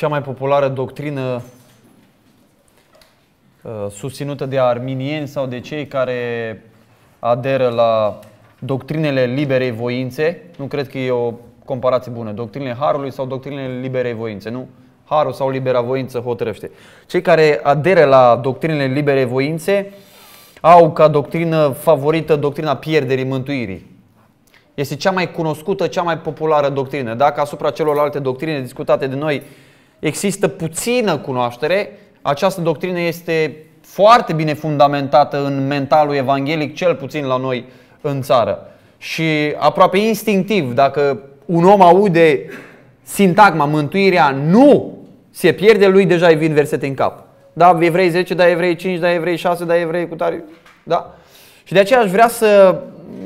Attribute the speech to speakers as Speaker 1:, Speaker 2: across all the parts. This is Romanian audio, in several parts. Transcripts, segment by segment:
Speaker 1: cea mai populară doctrină uh, susținută de arminieni sau de cei care aderă la doctrinele liberei voințe. Nu cred că e o comparație bună. Doctrinele Harului sau doctrinele liberei voințe, nu? Harul sau libera voință hotărăște. Cei care aderă la doctrinele liberei voințe au ca doctrină favorită doctrina pierderii mântuirii. Este cea mai cunoscută, cea mai populară doctrină. Dacă asupra celorlalte doctrine discutate de noi există puțină cunoaștere, această doctrină este foarte bine fundamentată în mentalul evanghelic, cel puțin la noi în țară. Și aproape instinctiv, dacă un om aude sintagma, mântuirea, nu se pierde, lui deja îi vin versete în cap. Da, evrei 10, da, evrei 5, da, evrei 6, da, evrei cu tare. Da? Și de aceea aș vrea să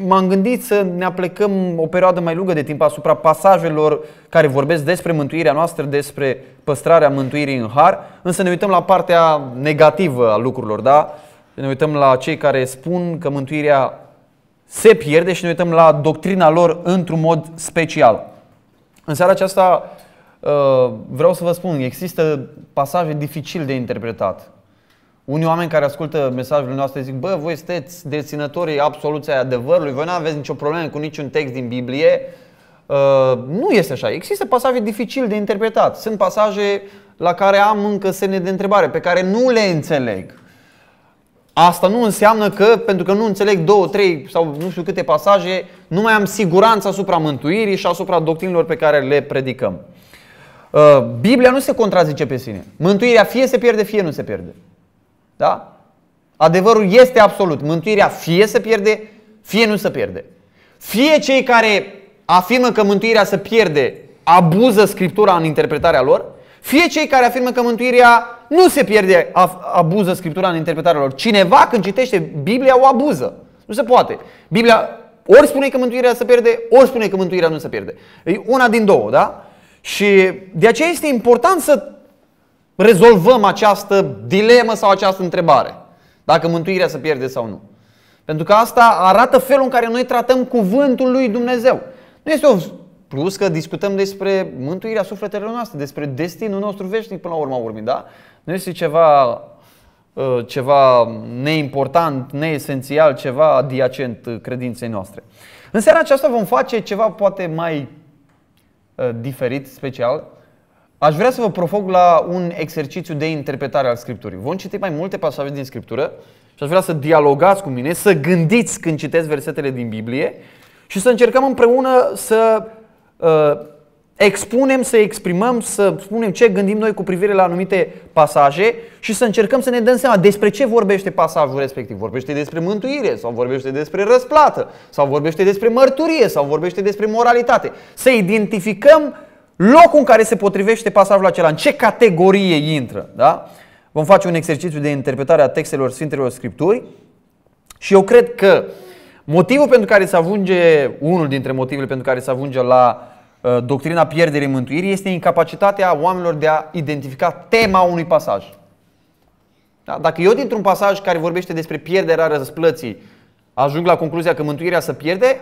Speaker 1: m-am gândit să ne aplecăm o perioadă mai lungă de timp asupra pasajelor care vorbesc despre mântuirea noastră, despre păstrarea mântuirii în har, însă ne uităm la partea negativă a lucrurilor, da? Ne uităm la cei care spun că mântuirea se pierde și ne uităm la doctrina lor într-un mod special. În seara aceasta uh, vreau să vă spun, există pasaje dificil de interpretat. Unii oameni care ascultă mesajul nostru zic, bă, voi sunteți deținătorii absoluției adevărului, voi nu aveți nicio problemă cu niciun text din Biblie. Uh, nu este așa. Există pasaje dificil de interpretat. Sunt pasaje la care am încă semne de întrebare, pe care nu le înțeleg. Asta nu înseamnă că, pentru că nu înțeleg două, trei sau nu știu câte pasaje, nu mai am siguranță asupra mântuirii și asupra doctrinilor pe care le predicăm. Uh, Biblia nu se contrazice pe sine. Mântuirea fie se pierde, fie nu se pierde. Da? Adevărul este absolut. Mântuirea fie se pierde, fie nu se pierde. Fie cei care afirmă că mântuirea se pierde abuză Scriptura în interpretarea lor, fie cei care afirmă că mântuirea nu se pierde, abuză Scriptura în interpretarea lor. Cineva când citește Biblia o abuză. Nu se poate. Biblia ori spune că mântuirea se pierde, ori spune că mântuirea nu se pierde. E una din două, da? Și de aceea este important să rezolvăm această dilemă sau această întrebare. Dacă mântuirea se pierde sau nu. Pentru că asta arată felul în care noi tratăm cuvântul lui Dumnezeu. Nu este o plus că discutăm despre mântuirea sufletelor noastre, despre destinul nostru veșnic până la urma urmii, da? Nu este ceva uh, ceva neimportant, neesențial, ceva adiacent uh, credinței noastre. În seara aceasta vom face ceva poate mai uh, diferit, special, Aș vrea să vă provoc la un exercițiu de interpretare al Scripturii. Vom citi mai multe pasaje din Scriptură și aș vrea să dialogați cu mine, să gândiți când citeți versetele din Biblie și să încercăm împreună să uh, expunem, să exprimăm, să spunem ce gândim noi cu privire la anumite pasaje și să încercăm să ne dăm seama despre ce vorbește pasajul respectiv. Vorbește despre mântuire sau vorbește despre răsplată sau vorbește despre mărturie sau vorbește despre moralitate. Să identificăm locul în care se potrivește pasajul acela, în ce categorie intră. Da? Vom face un exercițiu de interpretare a textelor Sfintelor Scripturi și eu cred că motivul pentru care se ajunge, unul dintre motivele pentru care se ajunge la uh, doctrina pierderii mântuirii este incapacitatea oamenilor de a identifica tema unui pasaj. Da? Dacă eu dintr-un pasaj care vorbește despre pierderea răsplății ajung la concluzia că mântuirea se pierde,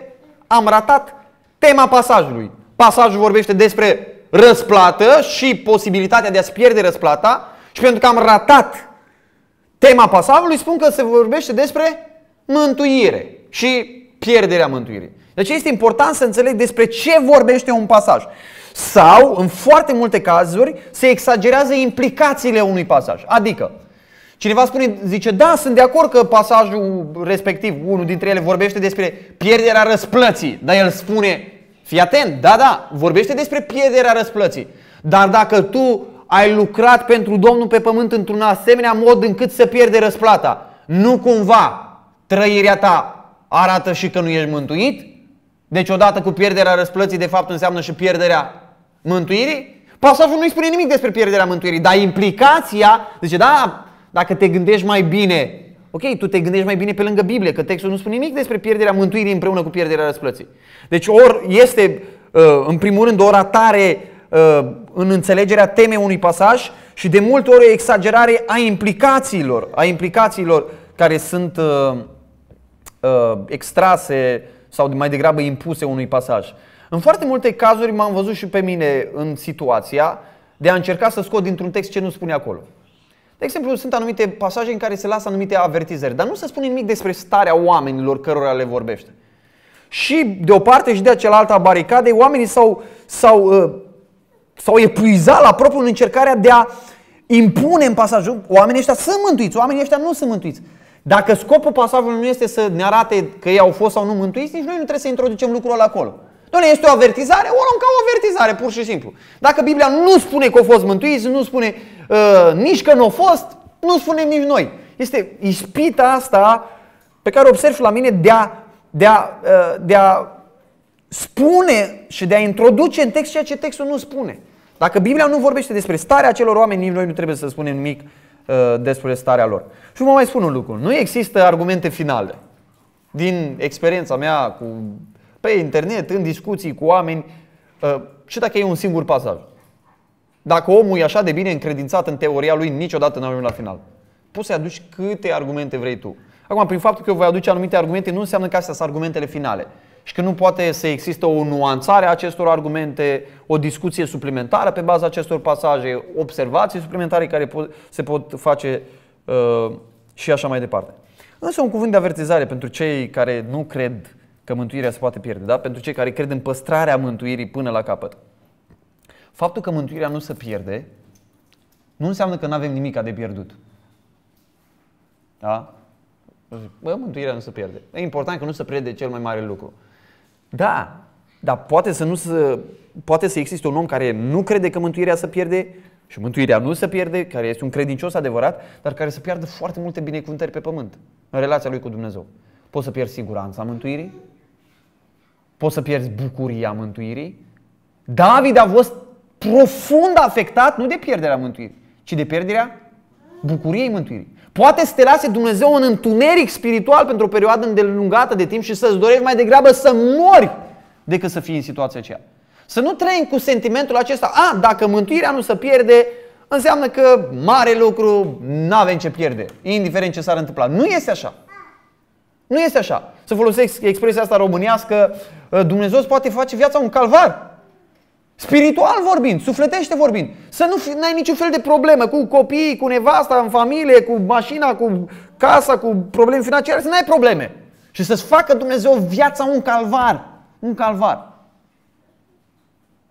Speaker 1: am ratat tema pasajului. Pasajul vorbește despre răsplată și posibilitatea de a-ți pierde răsplata și pentru că am ratat tema pasajului, spun că se vorbește despre mântuire și pierderea mântuirii. Deci este important să înțeleg despre ce vorbește un pasaj. Sau, în foarte multe cazuri, se exagerează implicațiile unui pasaj. Adică, cineva spune, zice, da, sunt de acord că pasajul respectiv, unul dintre ele, vorbește despre pierderea răsplății, dar el spune Fii atent, da, da, vorbește despre pierderea răsplății. Dar dacă tu ai lucrat pentru Domnul pe pământ într-un asemenea mod încât să pierde răsplata, nu cumva trăirea ta arată și că nu ești mântuit? Deci odată cu pierderea răsplății, de fapt, înseamnă și pierderea mântuirii? Pasajul nu îi spune nimic despre pierderea mântuirii, dar implicația, zice, da, dacă te gândești mai bine Ok, tu te gândești mai bine pe lângă Biblie, că textul nu spune nimic despre pierderea mântuirii împreună cu pierderea răsplății. Deci ori este, uh, în primul rând, o ratare uh, în înțelegerea temei unui pasaj și de multe ori o exagerare a implicațiilor, a implicațiilor care sunt uh, extrase sau mai degrabă impuse unui pasaj. În foarte multe cazuri m-am văzut și pe mine în situația de a încerca să scot dintr-un text ce nu spune acolo. De exemplu, sunt anumite pasaje în care se lasă anumite avertizări, dar nu se spune nimic despre starea oamenilor cărora le vorbește. Și de o parte și de cealaltă a baricadei, oamenii s-au, s-au, uh, s-au epuizat la propriu în încercarea de a impune în pasajul. Oamenii ăștia sunt mântuiți, oamenii ăștia nu sunt mântuiți. Dacă scopul pasajului nu este să ne arate că ei au fost sau nu mântuiți, nici noi nu trebuie să introducem lucrul ăla acolo. Doamne, este o avertizare? O luăm ca o avertizare, pur și simplu. Dacă Biblia nu spune că au fost mântuiți, nu spune Uh, nici că nu a fost, nu spunem nici noi. Este ispita asta pe care observ la mine de a, de a, uh, de a spune și de a introduce în text ceea ce textul nu spune. Dacă Biblia nu vorbește despre starea acelor oameni, nici noi nu trebuie să spunem nimic uh, despre starea lor. Și mă mai spun un lucru. Nu există argumente finale. Din experiența mea cu, pe internet, în discuții cu oameni, și dacă e un singur pasaj. Dacă omul e așa de bine încredințat în teoria lui, niciodată nu ajunge la final. Poți să aduci câte argumente vrei tu. Acum, prin faptul că eu voi aduce anumite argumente, nu înseamnă că astea sunt argumentele finale. Și că nu poate să existe o nuanțare a acestor argumente, o discuție suplimentară pe baza acestor pasaje, observații suplimentare care se pot face uh, și așa mai departe. Însă un cuvânt de avertizare pentru cei care nu cred că mântuirea se poate pierde, da? pentru cei care cred în păstrarea mântuirii până la capăt. Faptul că mântuirea nu se pierde, nu înseamnă că nu avem nimic de pierdut. Da? Bă, mântuirea nu se pierde. E important că nu se pierde cel mai mare lucru. Da, dar poate să nu se, poate să existe un om care nu crede că mântuirea se pierde și mântuirea nu se pierde, care este un credincios adevărat, dar care să pierde foarte multe binecuvântări pe pământ în relația lui cu Dumnezeu. Poți să pierzi siguranța mântuirii, poți să pierzi bucuria mântuirii. David a fost profund afectat nu de pierderea mântuirii, ci de pierderea bucuriei mântuirii. Poate să te lase Dumnezeu în întuneric spiritual pentru o perioadă îndelungată de timp și să-ți dorești mai degrabă să mori decât să fii în situația aceea. Să nu trăim cu sentimentul acesta, a, dacă mântuirea nu se pierde, înseamnă că mare lucru nu avem ce pierde, indiferent ce s-ar întâmpla. Nu este așa. Nu este așa. Să folosesc expresia asta românească, Dumnezeu îți poate face viața un calvar. Spiritual vorbind, sufletește vorbind, să nu ai niciun fel de problemă cu copiii, cu nevasta, în familie, cu mașina, cu casa, cu probleme financiare, să nu ai probleme. Și să-ți facă Dumnezeu viața un calvar. Un calvar.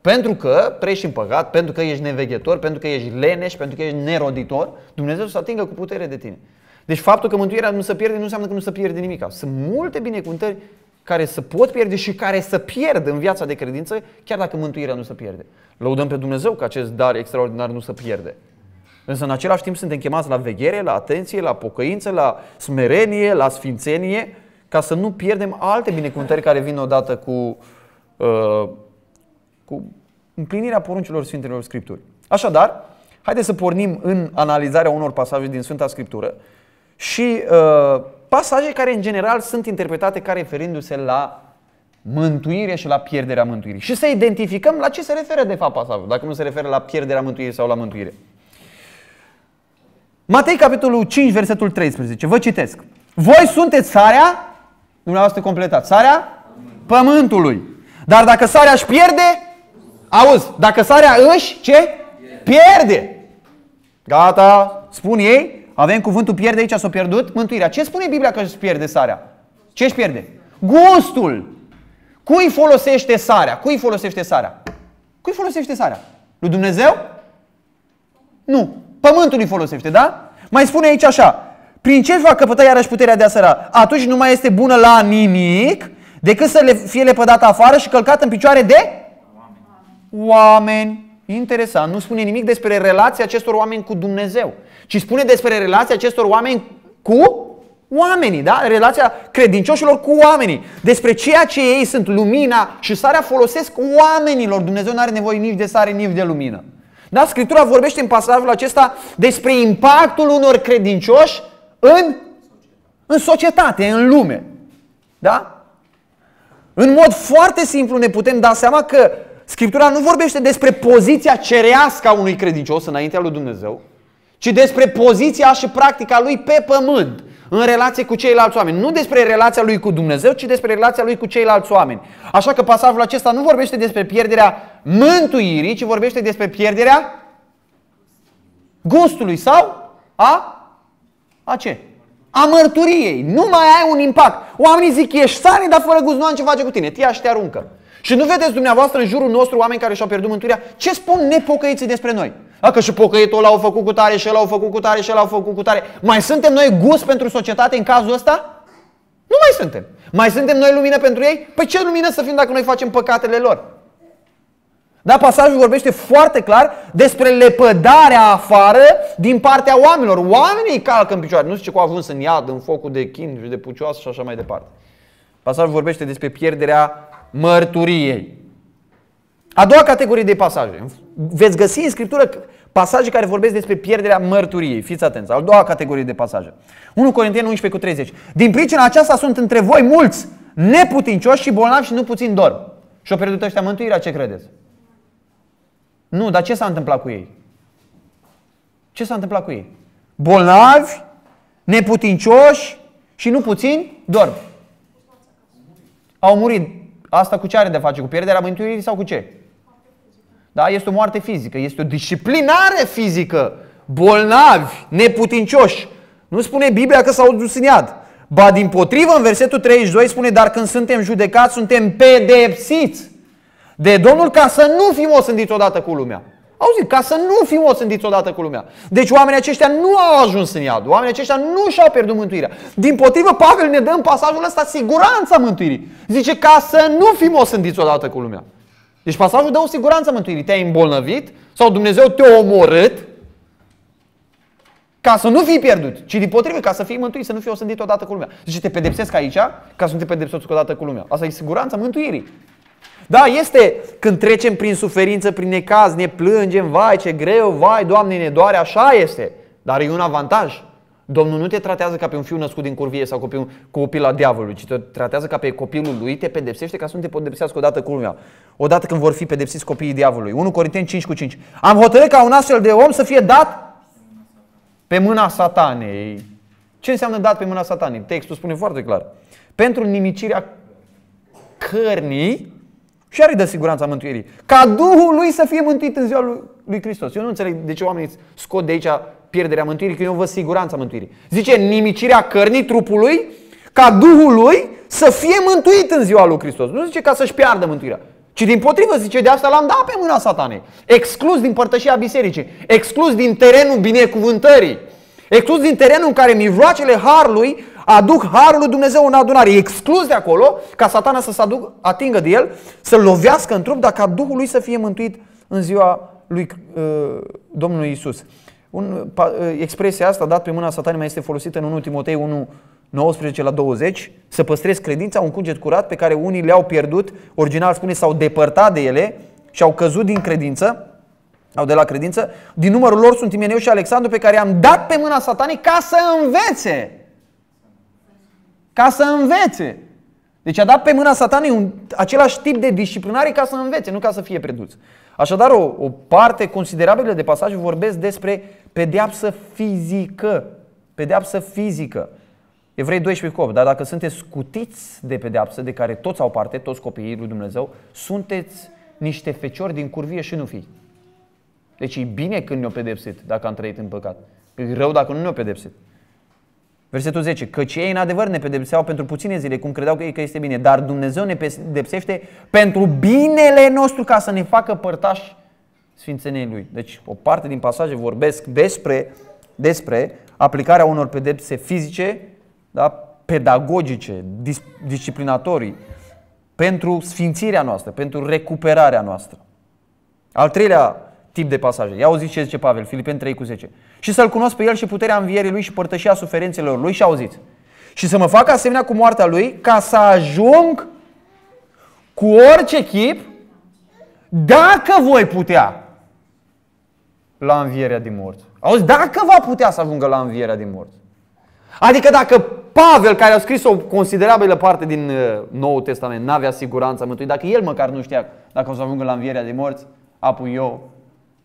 Speaker 1: Pentru că treci în păcat, pentru că ești neveghetor, pentru că ești leneș, pentru că ești neroditor, Dumnezeu să atingă cu putere de tine. Deci faptul că mântuirea nu se pierde nu înseamnă că nu se pierde nimic. Sunt multe binecuvântări care să pot pierde și care să pierd în viața de credință, chiar dacă mântuirea nu se pierde. Lăudăm pe Dumnezeu că acest dar extraordinar nu se pierde. Însă în același timp suntem chemați la veghere, la atenție, la pocăință, la smerenie, la sfințenie, ca să nu pierdem alte binecuvântări care vin odată cu, uh, cu împlinirea poruncilor Sfintelor Scripturi. Așadar, haideți să pornim în analizarea unor pasaje din Sfânta Scriptură și uh, Pasaje care în general sunt interpretate ca referindu-se la mântuire și la pierderea mântuirii. Și să identificăm la ce se referă de fapt pasajul, dacă nu se referă la pierderea mântuirii sau la mântuire. Matei, capitolul 5, versetul 13. Vă citesc. Voi sunteți sarea, dumneavoastră completat. sarea pământului. Dar dacă sarea își pierde, auzi, dacă sarea își, ce? Pierde. Gata, spun ei, avem cuvântul pierde aici, s-a pierdut mântuirea. Ce spune Biblia că își pierde sarea? Ce își pierde? Gustul! Cui folosește sarea? Cui folosește sarea? Cui folosește sarea? Lui Dumnezeu? Nu. Pământul îi folosește, da? Mai spune aici așa. Prin ce va căpăta iarăși puterea de a săra? Atunci nu mai este bună la nimic decât să le fie lepădată afară și călcată în picioare de oameni. oameni. Interesant. Nu spune nimic despre relația acestor oameni cu Dumnezeu ci spune despre relația acestor oameni cu oamenii, da? Relația credincioșilor cu oamenii. Despre ceea ce ei sunt, lumina și sarea folosesc oamenilor. Dumnezeu nu are nevoie nici de sare, nici de lumină. Da? Scriptura vorbește în pasajul acesta despre impactul unor credincioși în, în societate, în lume. Da? În mod foarte simplu ne putem da seama că Scriptura nu vorbește despre poziția cerească a unui credincios înaintea lui Dumnezeu, ci despre poziția și practica lui pe pământ în relație cu ceilalți oameni. Nu despre relația lui cu Dumnezeu, ci despre relația lui cu ceilalți oameni. Așa că pasajul acesta nu vorbește despre pierderea mântuirii, ci vorbește despre pierderea gustului sau a, a ce? A mărturiei. Nu mai ai un impact. Oamenii zic, ești sane, dar fără gust nu am ce face cu tine. Tia și te aruncă. Și nu vedeți dumneavoastră în jurul nostru oameni care și-au pierdut mântuirea? Ce spun nepocăiții despre noi? Dacă și pocăitul l au făcut cu tare și l au făcut cu tare și l au făcut cu tare. Mai suntem noi gust pentru societate în cazul ăsta? Nu mai suntem. Mai suntem noi lumină pentru ei? Păi ce lumină să fim dacă noi facem păcatele lor? Da, pasajul vorbește foarte clar despre lepădarea afară din partea oamenilor. Oamenii calcă în picioare, nu ce cu avuns în iad, în focul de chin, de pucioasă și așa mai departe. Pasajul vorbește despre pierderea mărturiei. A doua categorie de pasaje. Veți găsi în Scriptură pasaje care vorbesc despre pierderea mărturiei. Fiți atenți. A doua categorie de pasaje. 1 Corinteni 11 cu 30. Din pricina aceasta sunt între voi mulți neputincioși și bolnavi și nu puțin dor. și o pierdut ăștia mântuirea, ce credeți? Nu, dar ce s-a întâmplat cu ei? Ce s-a întâmplat cu ei? Bolnavi, neputincioși și nu puțin dorm. Au murit. Asta cu ce are de face? Cu pierderea mântuirii sau cu ce? Da? Este o moarte fizică, este o disciplinare fizică. Bolnavi, neputincioși. Nu spune Biblia că s-au dus în iad. Ba din potrivă, în versetul 32 spune, dar când suntem judecați, suntem pedepsiți de Domnul ca să nu fim osândiți odată cu lumea. Auzi, ca să nu fim osândiți odată cu lumea. Deci oamenii aceștia nu au ajuns în iad, oamenii aceștia nu și-au pierdut mântuirea. Din potrivă, Pavel ne dă în pasajul ăsta siguranța mântuirii. Zice, ca să nu fim osândiți odată cu lumea. Deci pasajul dă o siguranță mântuirii. Te-ai îmbolnăvit sau Dumnezeu te-a omorât ca să nu fii pierdut, ci din potrivă, ca să fii mântuit, să nu fii osândit odată cu lumea. Deci te pedepsesc aici ca să nu te pedepsesc odată cu lumea. Asta e siguranța mântuirii. Da, este când trecem prin suferință, prin necaz, ne plângem, vai ce greu, vai, Doamne, ne doare, așa este. Dar e un avantaj. Domnul nu te tratează ca pe un fiu născut din curvie sau copil, copil al diavolului, ci te tratează ca pe copilul lui, te pedepsește ca să nu te pedepsească odată cu lumea. Odată când vor fi pedepsiți copiii diavolului. 1 Corinteni 5 cu 5. Am hotărât ca un astfel de om să fie dat pe mâna satanei. Ce înseamnă dat pe mâna satanei? Textul spune foarte clar. Pentru nimicirea cărnii și are de siguranța mântuirii. Ca Duhul lui să fie mântuit în ziua lui Hristos. Eu nu înțeleg de ce oamenii scot de aici pierderea mântuirii, că eu văd siguranța mântuirii. Zice, nimicirea cărnii trupului, ca Duhul lui să fie mântuit în ziua lui Hristos. Nu zice ca să-și piardă mântuirea. Ci din potrivă zice, de asta l-am dat pe mâna satanei. Exclus din părtășia bisericii, exclus din terenul binecuvântării, exclus din terenul în care mijloacele harului aduc harul lui Dumnezeu în adunare. exclus de acolo ca satana să se aduc, atingă de el, să lovească în trup, dar ca Duhul lui să fie mântuit în ziua lui uh, Domnului Isus. Un, ă, expresia asta, dat pe mâna satanii, mai este folosită în 1 Timotei 1, 19 la 20, să păstrezi credința, un cuget curat pe care unii le-au pierdut, original spune, s-au depărtat de ele și au căzut din credință, au de la credință, din numărul lor sunt Imeneu și Alexandru pe care i-am dat pe mâna satanii ca să învețe. Ca să învețe. Deci a dat pe mâna satanii un, același tip de disciplinare ca să învețe, nu ca să fie preduți. Așadar, o, o parte considerabilă de pasaj vorbesc despre pedeapsă fizică. Pedeapsă fizică. Evrei 12 cop, dar dacă sunteți scutiți de pedeapsă, de care toți au parte, toți copiii lui Dumnezeu, sunteți niște feciori din curvie și nu fii. Deci e bine când ne-o pedepsit, dacă am trăit în păcat. E rău dacă nu ne-o pedepsit. Versetul 10. Căci ei în adevăr ne pedepseau pentru puține zile, cum credeau că, că este bine. Dar Dumnezeu ne pedepsește pentru binele nostru ca să ne facă părtași sfințeniei lui. Deci o parte din pasaje vorbesc despre, despre aplicarea unor pedepse fizice, da, pedagogice, dis, disciplinatorii, pentru sfințirea noastră, pentru recuperarea noastră. Al treilea tip de pasaje. Ia auziți ce zice Pavel, Filipeni 3 cu 10. Și să-L cunosc pe El și puterea învierii Lui și părtășia suferințelor Lui și auziți. Și să mă fac asemenea cu moartea Lui ca să ajung cu orice chip dacă voi putea la învierea din morți. Auzi, dacă va putea să ajungă la învierea din morți. Adică dacă Pavel, care a scris o considerabilă parte din uh, Noul Testament, n-avea siguranța mântuirii, dacă el măcar nu știa dacă o să ajungă la învierea din morți, apoi eu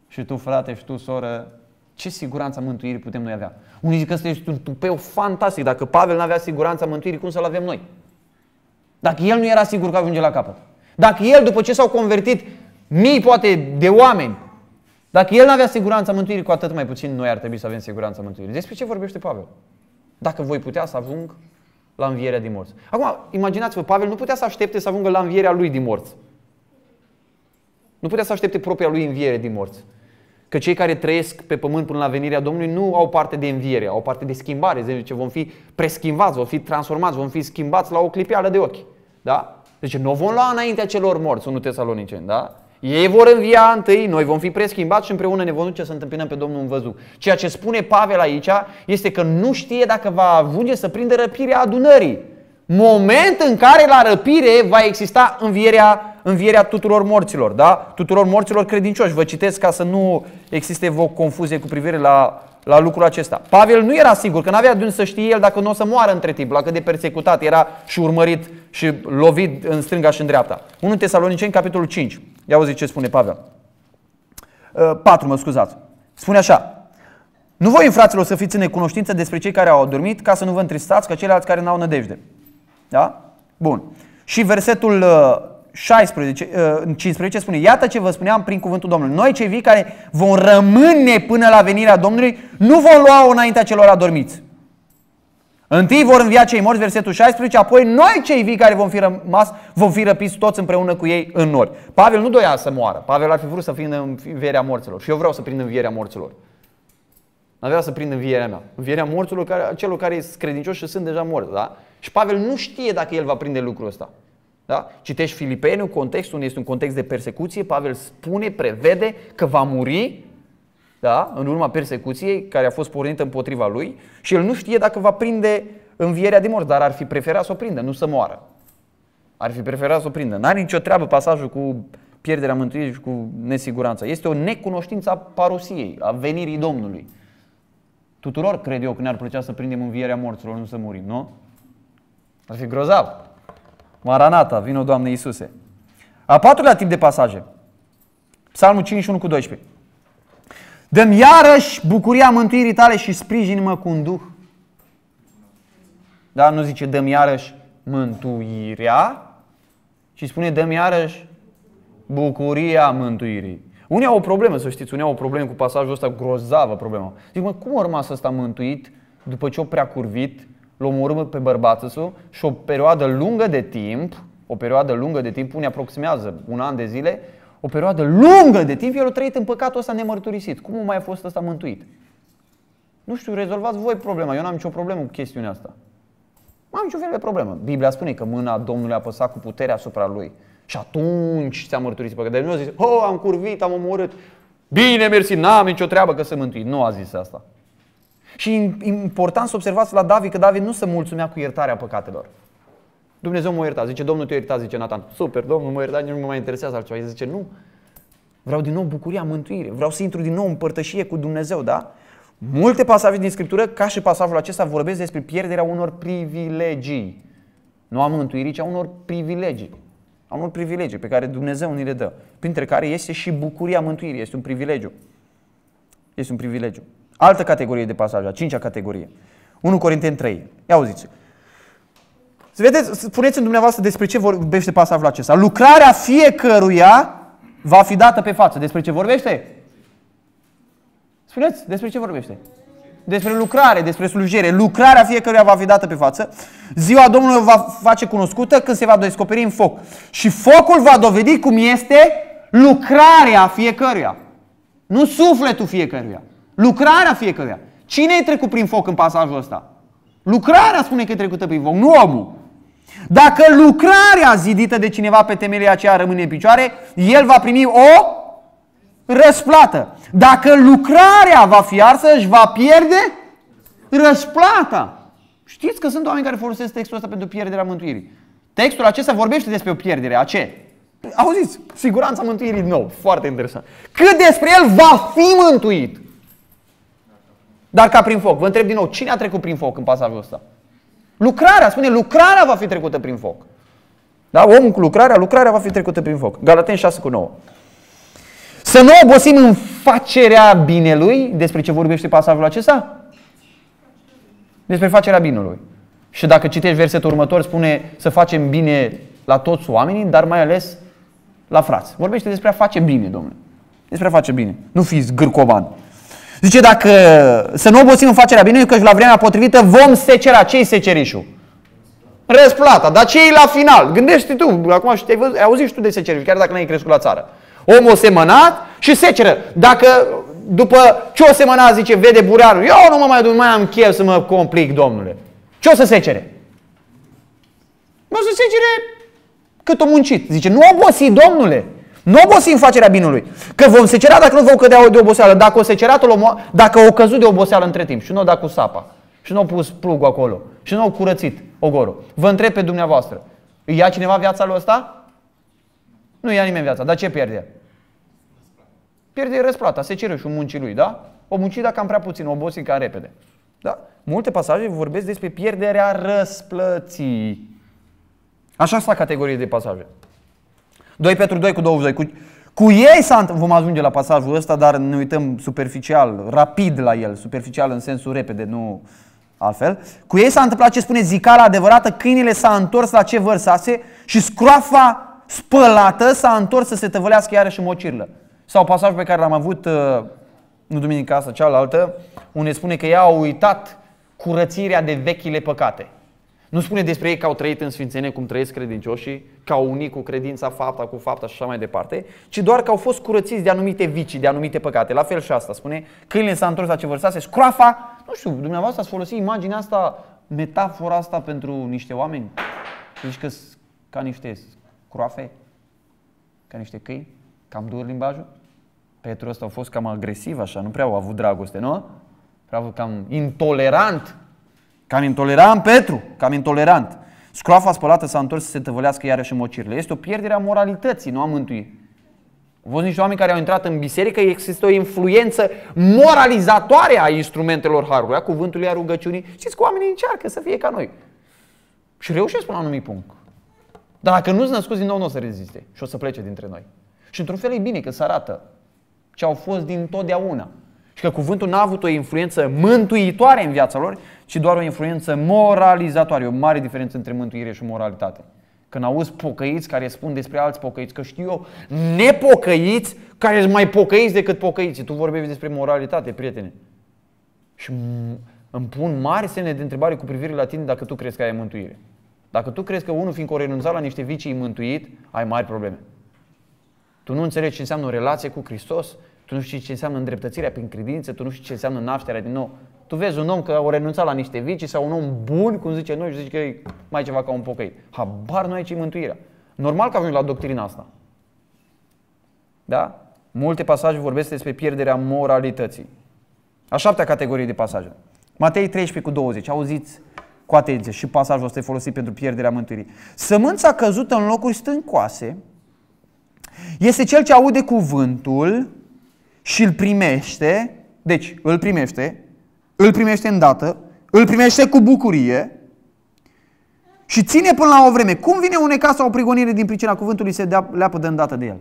Speaker 1: și tu, frate, și tu, soră, ce siguranță mântuirii putem noi avea? Unii zic că ăsta este un tupeu fantastic. Dacă Pavel nu avea siguranța mântuirii, cum să-l avem noi? Dacă el nu era sigur că ajunge la capăt. Dacă el, după ce s-au convertit mii, poate, de oameni, dacă el nu avea siguranța mântuirii, cu atât mai puțin noi ar trebui să avem siguranța mântuirii. Despre ce vorbește Pavel? Dacă voi putea să ajung la învierea din morți. Acum, imaginați-vă, Pavel nu putea să aștepte să ajungă la învierea lui din morți. Nu putea să aștepte propria lui înviere din morți. Că cei care trăiesc pe pământ până la venirea Domnului nu au parte de înviere, au parte de schimbare. Zice, deci vom fi preschimbați, vom fi transformați, vom fi schimbați la o clipeală de ochi. Da? Deci nu vom lua înaintea celor morți, 1 Tesaloniceni, da? Ei vor învia întâi, noi vom fi preschimbați și împreună ne vom duce să întâmpinăm pe Domnul în văzut. Ceea ce spune Pavel aici este că nu știe dacă va ajunge să prindă răpirea adunării. Moment în care la răpire va exista învierea, învierea tuturor morților, da? tuturor morților credincioși. Vă citesc ca să nu existe o confuzie cu privire la, la lucrul acesta. Pavel nu era sigur, că n-avea de unde să știe el dacă nu o să moară între timp, la cât de persecutat era și urmărit și lovit în stânga și în dreapta. 1 Tesaloniceni, capitolul 5. Ia auzi ce spune Pavel. Uh, patru, mă scuzați. Spune așa. Nu voi, fraților, să fiți în necunoștință despre cei care au adormit, ca să nu vă întristați ca ceilalți care n-au nădejde. Da? Bun. Și versetul 16, uh, 15 uh, spune, iată ce vă spuneam prin cuvântul Domnului. Noi cei vii care vom rămâne până la venirea Domnului, nu vom lua înaintea celor adormiți. Întâi vor învia cei morți, versetul 16, apoi noi cei vii care vom fi rămas, vom fi răpiți toți împreună cu ei în nori. Pavel nu doia să moară. Pavel ar fi vrut să prindă învierea morților. Și eu vreau să prind învierea morților. Nu vreau să prind învierea mea. Învierea morților, care, celor care sunt credincioși și sunt deja morți. Da? Și Pavel nu știe dacă el va prinde lucrul ăsta. Da? Citești Filipeni, un context unde este un context de persecuție, Pavel spune, prevede că va muri da? în urma persecuției care a fost pornită împotriva lui și el nu știe dacă va prinde învierea din morți, dar ar fi preferat să o prindă, nu să moară. Ar fi preferat să o prindă. N-are nicio treabă pasajul cu pierderea mântuirii și cu nesiguranța. Este o necunoștință a parosiei, a venirii Domnului. Tuturor cred eu că ne-ar plăcea să prindem învierea morților, nu să murim, nu? Ar fi grozav. Maranata, vină Doamne Iisuse. A patrulea tip de pasaje. Psalmul 51 cu 12. Dăm iarăși bucuria mântuirii tale și sprijină-mă cu un duh. Da? Nu zice dăm iarăși mântuirea, ci spune dăm iarăși bucuria mântuirii. Unii au o problemă, să știți, unii au o problemă cu pasajul ăsta, grozavă problemă. Zic, mă, cum a rămas ăsta mântuit după ce o prea curvit, l o pe bărbatul și o perioadă lungă de timp, o perioadă lungă de timp, unii aproximează un an de zile, o perioadă lungă de timp, el a trăit în păcatul ăsta nemărturisit. Cum mai a fost ăsta mântuit? Nu știu, rezolvați voi problema. Eu n-am nicio problemă cu chestiunea asta. Nu am niciun fel de problemă. Biblia spune că mâna Domnului a păsat cu putere asupra lui. Și atunci ți-a mărturisit păcatul. Deci nu a zis, oh, am curvit, am omorât. Bine, mersi, n-am nicio treabă că se mântui. Nu a zis asta. Și important să observați la David că David nu se mulțumea cu iertarea păcatelor. Dumnezeu mă ierta, Zice, Domnul te ierta, zice Nathan. Super, Domnul mă ierta, nici nu mă mai interesează altceva. El zice, nu, vreau din nou bucuria, mântuire, vreau să intru din nou în părtășie cu Dumnezeu, da? Multe pasaje din Scriptură, ca și pasajul acesta, vorbesc despre pierderea unor privilegii. Nu a mântuirii, ci a unor privilegii. A unor privilegii pe care Dumnezeu ni le dă. Printre care este și bucuria mântuirii. Este un privilegiu. Este un privilegiu. Altă categorie de pasaje, a cincea categorie. 1 Corinteni 3. Ia auziți. Să vedeți, spuneți-mi dumneavoastră despre ce vorbește pasajul acesta. Lucrarea fiecăruia va fi dată pe față. Despre ce vorbește? Spuneți, despre ce vorbește? Despre lucrare, despre slujire. Lucrarea fiecăruia va fi dată pe față. Ziua Domnului va face cunoscută când se va descoperi în foc. Și focul va dovedi cum este lucrarea fiecăruia. Nu sufletul fiecăruia. Lucrarea fiecăruia. Cine e trecut prin foc în pasajul ăsta? Lucrarea spune că e trecută prin foc, nu omul. Dacă lucrarea zidită de cineva pe temelia aceea rămâne în picioare, el va primi o răsplată. Dacă lucrarea va fi arsă, își va pierde răsplata. Știți că sunt oameni care folosesc textul ăsta pentru pierderea mântuirii. Textul acesta vorbește despre o pierdere. A ce? Auziți, siguranța mântuirii nou. Foarte interesant. Cât despre el va fi mântuit. Dar ca prin foc. Vă întreb din nou, cine a trecut prin foc în pasajul ăsta? Lucrarea, spune, lucrarea va fi trecută prin foc. Da? Omul cu lucrarea, lucrarea va fi trecută prin foc. Galaten 6 cu 9. Să nu obosim în facerea binelui. Despre ce vorbește pasajul acesta? Despre facerea binelui. Și dacă citești versetul următor, spune să facem bine la toți oamenii, dar mai ales la frați. Vorbește despre a face bine, domnule. Despre a face bine. Nu fiți gârcovan. Zice, dacă să nu obosim în facerea binelui, și la vremea potrivită vom secera. Ce-i secerișul? Răsplata. Dar ce e la final? Gândește tu, acum ai, văzut, ai auzit și tu de seceriș, chiar dacă n-ai crescut la țară. Omul semănat și seceră. Dacă după ce o semăna zice, vede burearul, eu nu mă mai duc, mai am chef să mă complic, domnule. Ce o să secere? Nu o să secere cât o muncit. Zice, nu obosi, domnule. Nu obosim facerea binului. Că vom secera dacă nu vom cădea de oboseală. Dacă o secerat, dacă o căzut de oboseală între timp și nu o dat cu sapa. Și nu au pus plugul acolo. Și nu au curățit ogorul. Vă întreb pe dumneavoastră. ia cineva viața lui ăsta? Nu ia nimeni viața. Dar ce pierde? Pierde răsplata, se cere și muncii lui, da? O muncii dacă am prea puțin, obosit ca repede. Da? Multe pasaje vorbesc despre pierderea răsplății. Așa sunt categorie de pasaje. 2 Petru 2 cu 22. Cu, cu ei s-a, vom ajunge la pasajul ăsta, dar ne uităm superficial, rapid la el, superficial în sensul repede, nu altfel. Cu ei s-a întâmplat ce spune zicala adevărată, câinile s-a întors la ce vărsase și scroafa spălată s-a întors să se tăvălească iarăși în mocirlă. Sau pasajul pe care l-am avut, uh, nu duminica asta, cealaltă, unde spune că ea a uitat curățirea de vechile păcate. Nu spune despre ei că au trăit în sfințenie cum trăiesc credincioșii, că au unit cu credința fapta, cu fapta și așa mai departe, ci doar că au fost curățiți de anumite vicii, de anumite păcate. La fel și asta spune, câinele s-a întors la ce vărsase, scroafa, nu știu, dumneavoastră ați folosit imaginea asta, metafora asta pentru niște oameni? Zici că ca niște scroafe, ca niște câini, cam dur limbajul? Petru ăsta a fost cam agresiv așa, nu prea au avut dragoste, nu? Prea cam intolerant Cam intolerant, Petru, cam intolerant. Scroafa spălată s-a întors să se tăvălească iarăși în mocirile. Este o pierdere a moralității, nu a mântuirii. Văd niște oameni care au intrat în biserică, există o influență moralizatoare a instrumentelor harului, a cuvântului, a rugăciunii. Știți că oamenii încearcă să fie ca noi. Și reușesc până la anumit punct. Dar dacă nu-ți născuți din nou, nu o să reziste și o să plece dintre noi. Și într-un fel e bine că se arată ce au fost din totdeauna și că cuvântul n-a avut o influență mântuitoare în viața lor, ci doar o influență moralizatoare. O mare diferență între mântuire și moralitate. Când auzi pocăiți care spun despre alți pocăiți, că știu eu, nepocăiți care sunt mai pocăiți decât pocăiți. Tu vorbești despre moralitate, prietene. Și îmi pun mari semne de întrebare cu privire la tine dacă tu crezi că ai mântuire. Dacă tu crezi că unul fiindcă o renunțat la niște vicii mântuit, ai mari probleme. Tu nu înțelegi ce înseamnă o relație cu Hristos, tu nu știi ce înseamnă îndreptățirea prin credință, tu nu știi ce înseamnă nașterea din nou. Tu vezi un om că a renunțat la niște vicii sau un om bun, cum zice noi, și zici că e mai ceva ca un pocăit. Habar nu ai ce mântuirea. Normal că avem la doctrina asta. Da? Multe pasaje vorbesc despre pierderea moralității. A șaptea categorie de pasaje. Matei 13 cu 20. Auziți cu atenție și pasajul ăsta e folosit pentru pierderea mântuirii. Sămânța căzută în locuri stâncoase este cel ce aude cuvântul și îl primește, deci îl primește, îl primește îndată, îl primește cu bucurie și ține până la o vreme. Cum vine ecas sau o prigonire din pricina cuvântului se dea, leapă de îndată de el?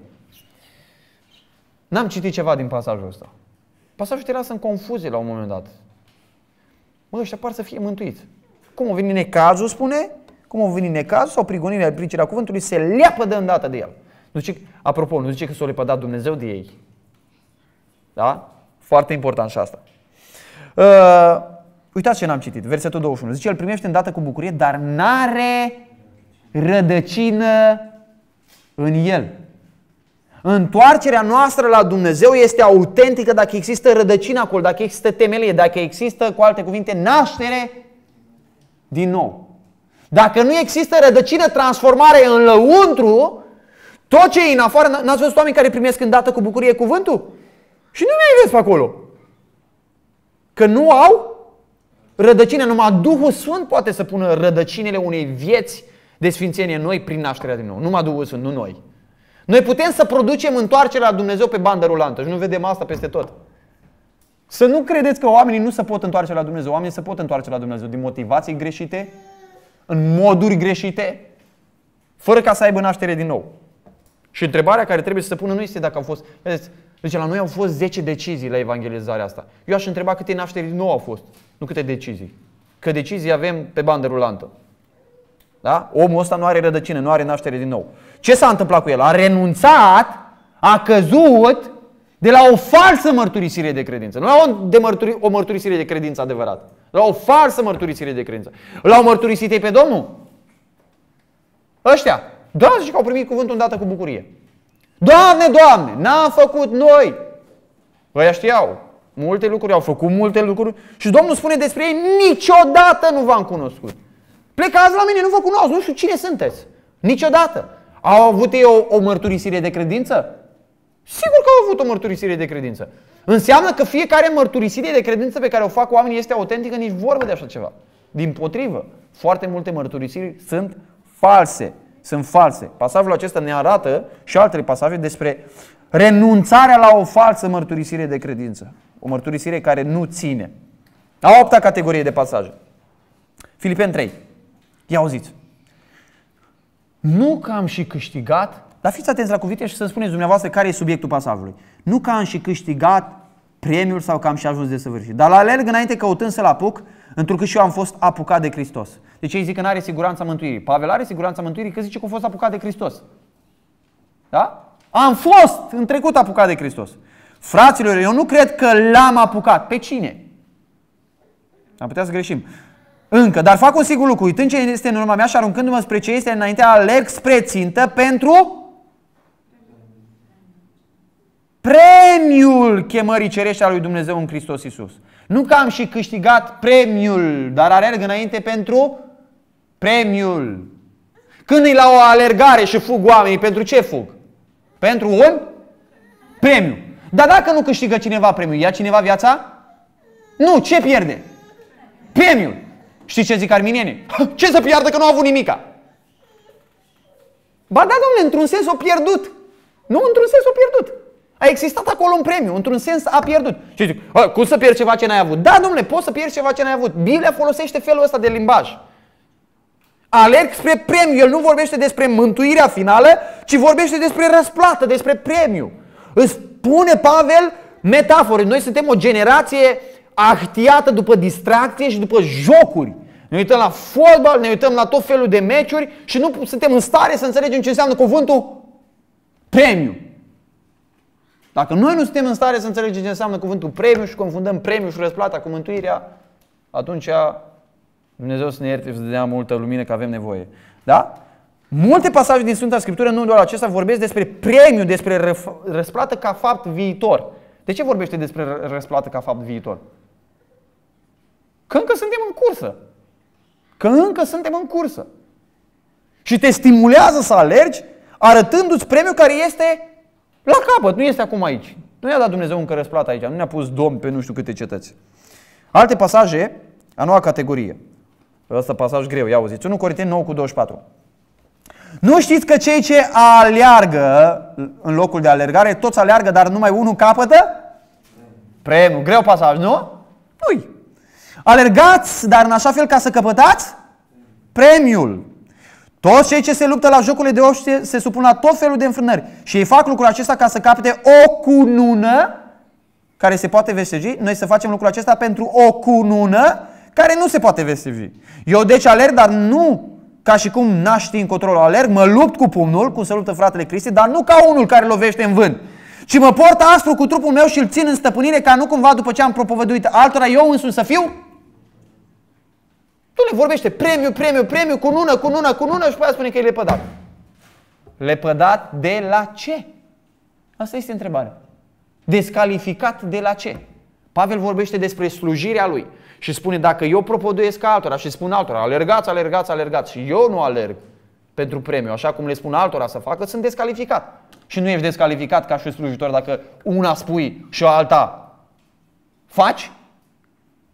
Speaker 1: N-am citit ceva din pasajul ăsta. Pasajul te lasă în confuzie la un moment dat. Mă, ăștia par să fie mântuiți. Cum o vine necazul, spune, cum o vine necazul sau prigonirea din pricina cuvântului se leapă de îndată de el. Nu zice, apropo, nu zice că s-a lepădat Dumnezeu de ei da? Foarte important și asta. Uh, uitați ce n-am citit, versetul 21. Zice, el primește îndată cu bucurie, dar n-are rădăcină în el. Întoarcerea noastră la Dumnezeu este autentică dacă există rădăcină acolo, dacă există temelie, dacă există, cu alte cuvinte, naștere din nou. Dacă nu există rădăcină, transformare în lăuntru, tot ce e în afară, n-ați văzut oameni care primesc îndată cu bucurie cuvântul? Și nu mai vezi pe acolo. Că nu au rădăcine. Numai Duhul Sfânt poate să pună rădăcinile unei vieți de sfințenie noi prin nașterea din nou. Numai Duhul Sfânt, nu noi. Noi putem să producem întoarcerea la Dumnezeu pe bandă rulantă și nu vedem asta peste tot. Să nu credeți că oamenii nu se pot întoarce la Dumnezeu. Oamenii se pot întoarce la Dumnezeu din motivații greșite, în moduri greșite, fără ca să aibă naștere din nou. Și întrebarea care trebuie să se pună nu este dacă au fost... Vedeți, Zice, deci la noi au fost 10 decizii la evangelizarea asta. Eu aș întreba câte nașteri nu au fost, nu câte decizii. Că decizii avem pe bandă rulantă. Da? Omul ăsta nu are rădăcină, nu are naștere din nou. Ce s-a întâmplat cu el? A renunțat, a căzut de la o falsă mărturisire de credință. Nu la o, de mărturi, o mărturisire de credință adevărată. La o falsă mărturisire de credință. L-au mărturisit ei pe Domnul? Ăștia. Doar zice că au primit cuvântul dată cu bucurie. Doamne, Doamne, n-am făcut noi. Păi ăia știau, multe lucruri, au făcut multe lucruri și Domnul spune despre ei, niciodată nu v-am cunoscut. Plecați la mine, nu vă cunosc, nu știu cine sunteți. Niciodată. Au avut ei o, o mărturisire de credință? Sigur că au avut o mărturisire de credință. Înseamnă că fiecare mărturisire de credință pe care o fac oamenii este autentică, nici vorbă de așa ceva. Din potrivă, foarte multe mărturisiri sunt false sunt false. Pasajul acesta ne arată și alte pasaje despre renunțarea la o falsă mărturisire de credință. O mărturisire care nu ține. A opta categorie de pasaje. Filipen 3. Ia auziți. Nu că am și câștigat, dar fiți atenți la cuvinte și să spuneți dumneavoastră care e subiectul pasajului. Nu că am și câștigat premiul sau că am și ajuns de săvârșit. Dar la alerg înainte căutând să-l apuc, întrucât și eu am fost apucat de Hristos. Deci ei zic că nu are siguranța mântuirii. Pavel are siguranța mântuirii că zice că a fost apucat de Hristos. Da? Am fost în trecut apucat de Hristos. Fraților, eu nu cred că l-am apucat. Pe cine? Am putea să greșim. Încă, dar fac un singur lucru, uitând ce este în urma mea și aruncându-mă spre ce este înainte, alerg spre țintă pentru premiul chemării cerești a lui Dumnezeu în Hristos Isus. Nu că am și câștigat premiul, dar alerg înainte pentru premiul. Când e la o alergare și fug oamenii, pentru ce fug? Pentru un premiu. Dar dacă nu câștigă cineva premiul, ia cineva viața? Nu, ce pierde? Premiul. Știi ce zic arminienii? Ce să piardă că nu au avut nimica? Ba da, domnule, într-un sens o pierdut. Nu, într-un sens o pierdut. A existat acolo un premiu, într-un sens a pierdut. Și zic, cum să pierzi ceva ce n-ai avut? Da, domnule, poți să pierzi ceva ce n-ai avut. Biblia folosește felul ăsta de limbaj. Alerg spre premiu, el nu vorbește despre mântuirea finală, ci vorbește despre răsplată, despre premiu. Îți spune Pavel metafore. Noi suntem o generație ahtiată după distracție și după jocuri. Ne uităm la fotbal, ne uităm la tot felul de meciuri și nu suntem în stare să înțelegem ce înseamnă cuvântul premiu. Dacă noi nu suntem în stare să înțelegem ce înseamnă cuvântul premiu și confundăm premiu și răsplata cu mântuirea, atunci Dumnezeu să ne ierte și să dea multă lumină că avem nevoie. Da? Multe pasaje din Sfânta Scriptură, nu doar acesta, vorbesc despre premiu, despre răsplată ca fapt viitor. De ce vorbește despre răsplată ca fapt viitor? Că încă suntem în cursă. Că încă suntem în cursă. Și te stimulează să alergi arătându-ți premiul care este la capăt, nu este acum aici. Nu i-a dat Dumnezeu încă răsplată aici, nu ne-a pus domn pe nu știu câte cetăți. Alte pasaje, a noua categorie. Ăsta pasaj greu, ia auziți. 1 Corinteni 9 cu 24. Nu știți că cei ce aleargă în locul de alergare, toți aleargă, dar numai unul capătă? Premiul. Greu pasaj, nu? Pui. Alergați, dar în așa fel ca să căpătați? Premiul. Toți cei ce se luptă la jocurile de oși se, supun la tot felul de înfrânări și ei fac lucrul acesta ca să capete o cunună care se poate veșteji. Noi să facem lucrul acesta pentru o cunună care nu se poate veșteji. Eu deci alerg, dar nu ca și cum n-aș ști încotro alerg, mă lupt cu pumnul, cum se luptă fratele Cristi, dar nu ca unul care lovește în vânt, Și mă port astru cu trupul meu și îl țin în stăpânire ca nu cumva după ce am propovăduit altora eu însumi să fiu tu le vorbește premiu, premiu, premiu, cu nună, cu nună, cu nună și pe aia spune că e lepădat. Lepădat de la ce? Asta este întrebarea. Descalificat de la ce? Pavel vorbește despre slujirea lui și spune dacă eu propoduiesc ca altora și spun altora alergați, alergați, alergați și eu nu alerg pentru premiu, așa cum le spun altora să facă, sunt descalificat. Și nu ești descalificat ca și slujitor dacă una spui și o alta faci,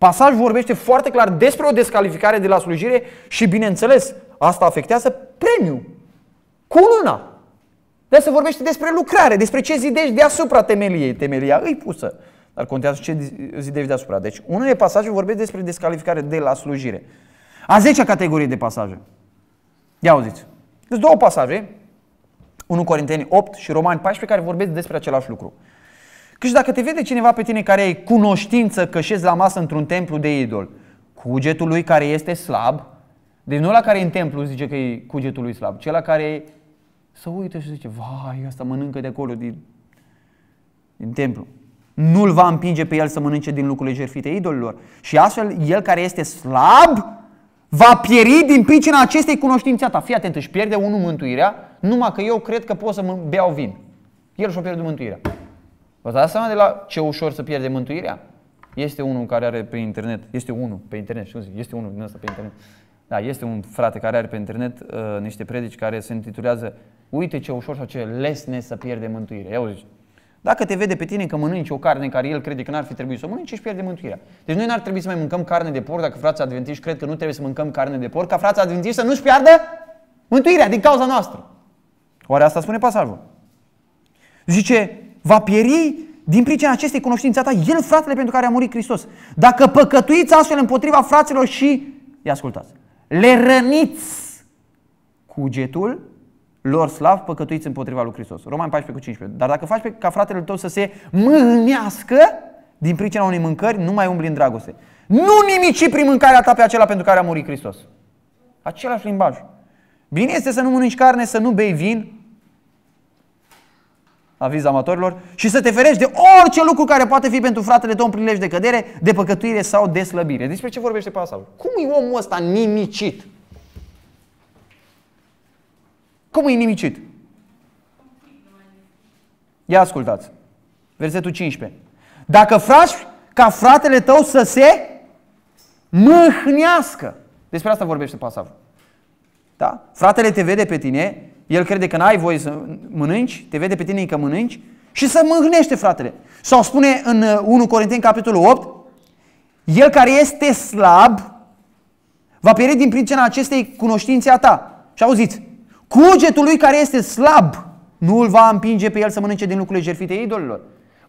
Speaker 1: Pasaj vorbește foarte clar despre o descalificare de la slujire și, bineînțeles, asta afectează premiul. Cu luna. De deci se vorbește despre lucrare, despre ce zidești deasupra temeliei. Temelia îi pusă, dar contează ce zidești deasupra. Deci, unele pasaje vorbesc despre descalificare de la slujire. A 10 categorie de pasaje. Ia auziți. Sunt două pasaje, 1 Corinteni 8 și Romani 14, care vorbesc despre același lucru. Căci dacă te vede cineva pe tine care ai cunoștință că șezi la masă într-un templu de idol, cugetul lui care este slab, deci nu la care e în templu zice că e cugetul lui slab, cel la care să uită și zice, vai, asta mănâncă de acolo, din, din templu. Nu-l va împinge pe el să mănânce din lucrurile jerfite idolilor. Și astfel, el care este slab, va pieri din pricina acestei cunoștințe a ta. Fii atent, își pierde unul mântuirea, numai că eu cred că pot să beau vin. El și-o pierde mântuirea. Vă dați seama de la ce ușor să pierde mântuirea? Este unul care are pe internet, este unul pe internet, știu zic, este unul din ăsta pe internet. Da, este un frate care are pe internet uh, niște predici care se intitulează Uite ce ușor sau ce lesne să pierde mântuirea. Ia uite. Dacă te vede pe tine că mănânci o carne care el crede că n-ar fi trebuit să o mănânci, își pierde mântuirea. Deci noi n-ar trebui să mai mâncăm carne de porc dacă frații adventiști cred că nu trebuie să mâncăm carne de porc, ca frații adventiști să nu-și piardă mântuirea din cauza noastră. Oare asta spune pasajul? Zice, va pieri din pricina acestei cunoștințe a ta, el fratele pentru care a murit Hristos. Dacă păcătuiți astfel împotriva fraților și, ia ascultați, le răniți cugetul lor slav, păcătuiți împotriva lui Hristos. Roman 14 cu 15. Dar dacă faci ca fratele tău să se mâhnească din pricina unei mâncări, nu mai umbli în dragoste. Nu nimici prin mâncarea ta pe acela pentru care a murit Hristos. Același limbaj. Bine este să nu mănânci carne, să nu bei vin, aviz amatorilor, și să te ferești de orice lucru care poate fi pentru fratele tău un prilej de cădere, de păcătuire sau de slăbire. Despre ce vorbește pasajul? Cum e omul ăsta nimicit? Cum e nimicit? Ia ascultați. Versetul 15. Dacă faci ca fratele tău să se mâhnească. Despre asta vorbește pasajul. Da? Fratele te vede pe tine el crede că n-ai voie să mănânci, te vede pe tine că mănânci și să mâhnește fratele. Sau spune în 1 uh, Corinteni capitolul 8, el care este slab va pieri din pricina acestei cunoștințe a ta. Și auziți, cugetul lui care este slab nu îl va împinge pe el să mănânce din lucrurile jertfite idolilor.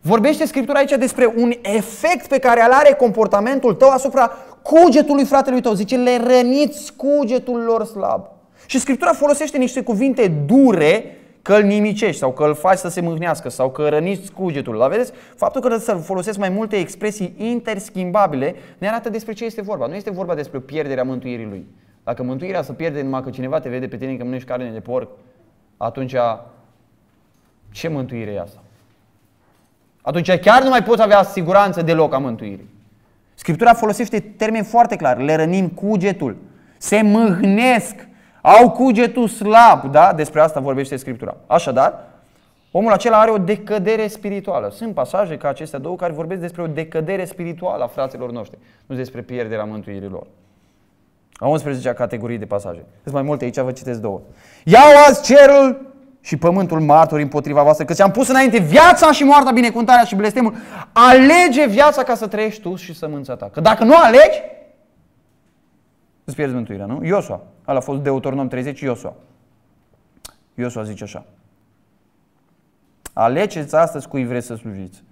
Speaker 1: Vorbește Scriptura aici despre un efect pe care îl are comportamentul tău asupra cugetului fratelui tău. Zice, le răniți cugetul lor slab. Și Scriptura folosește niște cuvinte dure că îl nimicești sau că îl faci să se mâhnească sau că răniți cugetul. La vedeți? Faptul că să folosesc mai multe expresii interschimbabile ne arată despre ce este vorba. Nu este vorba despre pierderea mântuirii lui. Dacă mântuirea să pierde numai că cineva te vede pe tine că mănânci carne de porc, atunci ce mântuire e asta? Atunci chiar nu mai poți avea siguranță deloc a mântuirii. Scriptura folosește termeni foarte clar. Le rănim cugetul. Se mâhnesc au cugetul slab, da? Despre asta vorbește Scriptura. Așadar, omul acela are o decădere spirituală. Sunt pasaje ca acestea două care vorbesc despre o decădere spirituală a fraților noștri, nu despre pierderea mântuirii lor. A 11-a categorie de pasaje. Sunt mai multe, aici vă citesc două. Iau azi cerul și pământul martor împotriva voastră, că ți-am pus înainte viața și moartea, binecuntarea și blestemul. Alege viața ca să trăiești tu și sămânța ta. Că dacă nu alegi, Îți pierzi mântuirea, nu? Iosua. Ala a fost Deuteronom 30, Iosua. Iosua zice așa. Alegeți astăzi cui vreți să slujiți.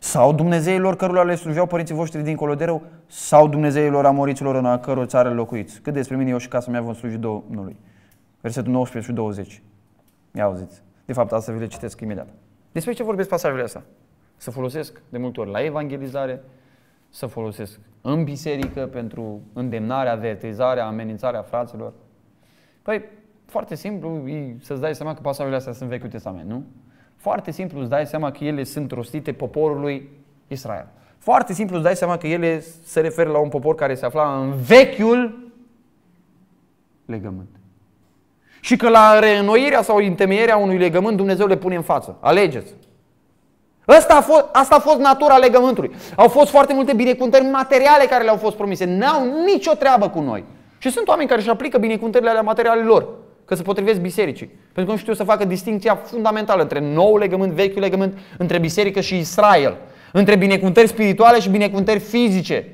Speaker 1: Sau Dumnezeilor cărora le slujeau părinții voștri dincolo de rău, sau Dumnezeilor amoriților în a căror țară locuiți. Cât despre mine eu și casa mea vom sluji Domnului. Versetul 19 și 20. Ia auziți. De fapt, asta vi le citesc imediat. Despre ce vorbesc pasajele astea? Să folosesc de multe ori la evangelizare, să folosesc în biserică pentru îndemnarea, avertizarea, amenințarea fraților? Păi, foarte simplu, să-ți dai seama că pasajele astea sunt Vechiul Testament, nu? Foarte simplu îți dai seama că ele sunt rostite poporului Israel. Foarte simplu îți dai seama că ele se referă la un popor care se afla în vechiul legământ. Și că la reînnoirea sau întemeierea unui legământ Dumnezeu le pune în față. Alegeți. Asta a, fost, asta a fost natura legământului. Au fost foarte multe binecuvântări materiale care le-au fost promise. N-au nicio treabă cu noi. Și sunt oameni care își aplică binecuvântările alea materiale lor, că se potrivesc bisericii. Pentru că nu știu să facă distinția fundamentală între nou legământ, vechiul legământ, între biserică și Israel, între binecuvântări spirituale și binecuvântări fizice,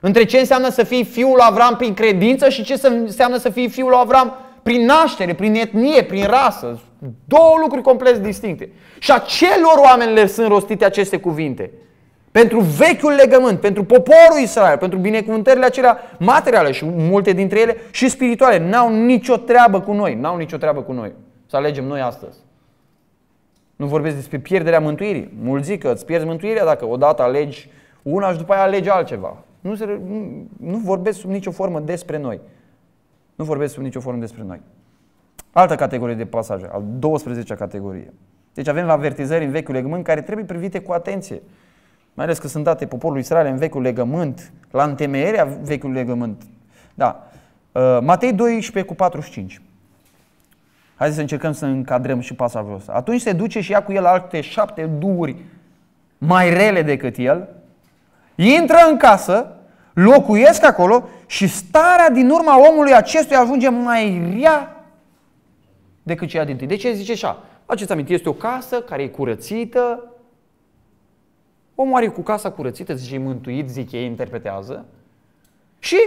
Speaker 1: între ce înseamnă să fii fiul lui Avram prin credință și ce înseamnă să fii fiul lui Avram prin naștere, prin etnie, prin rasă. Două lucruri complet distincte. Și acelor oameni le sunt rostite aceste cuvinte. Pentru vechiul legământ, pentru poporul Israel, pentru binecuvântările acelea materiale și multe dintre ele și spirituale. N-au nicio treabă cu noi. N-au nicio treabă cu noi. Să alegem noi astăzi. Nu vorbesc despre pierderea mântuirii. Mulți zic că îți pierzi mântuirea dacă odată alegi una și după aia alegi altceva. Nu, se, nu vorbesc sub nicio formă despre noi nu vorbesc sub nicio formă despre noi. Altă categorie de pasaje, al 12-a categorie. Deci avem avertizări în vechiul legământ care trebuie privite cu atenție. Mai ales că sunt date poporului Israel în vechiul legământ, la întemeierea vechiului legământ. Da. Uh, Matei 12 cu 45. Hai să încercăm să încadrăm și pasajul ăsta. Atunci se duce și ia cu el alte șapte duri mai rele decât el, intră în casă, locuiesc acolo și starea din urma omului acestuia ajunge mai rea decât cea din tâi. De deci ce zice așa? Faceți aminte, este o casă care e curățită. Omul are cu casa curățită, zice, e mântuit, zic ei, interpretează. Și,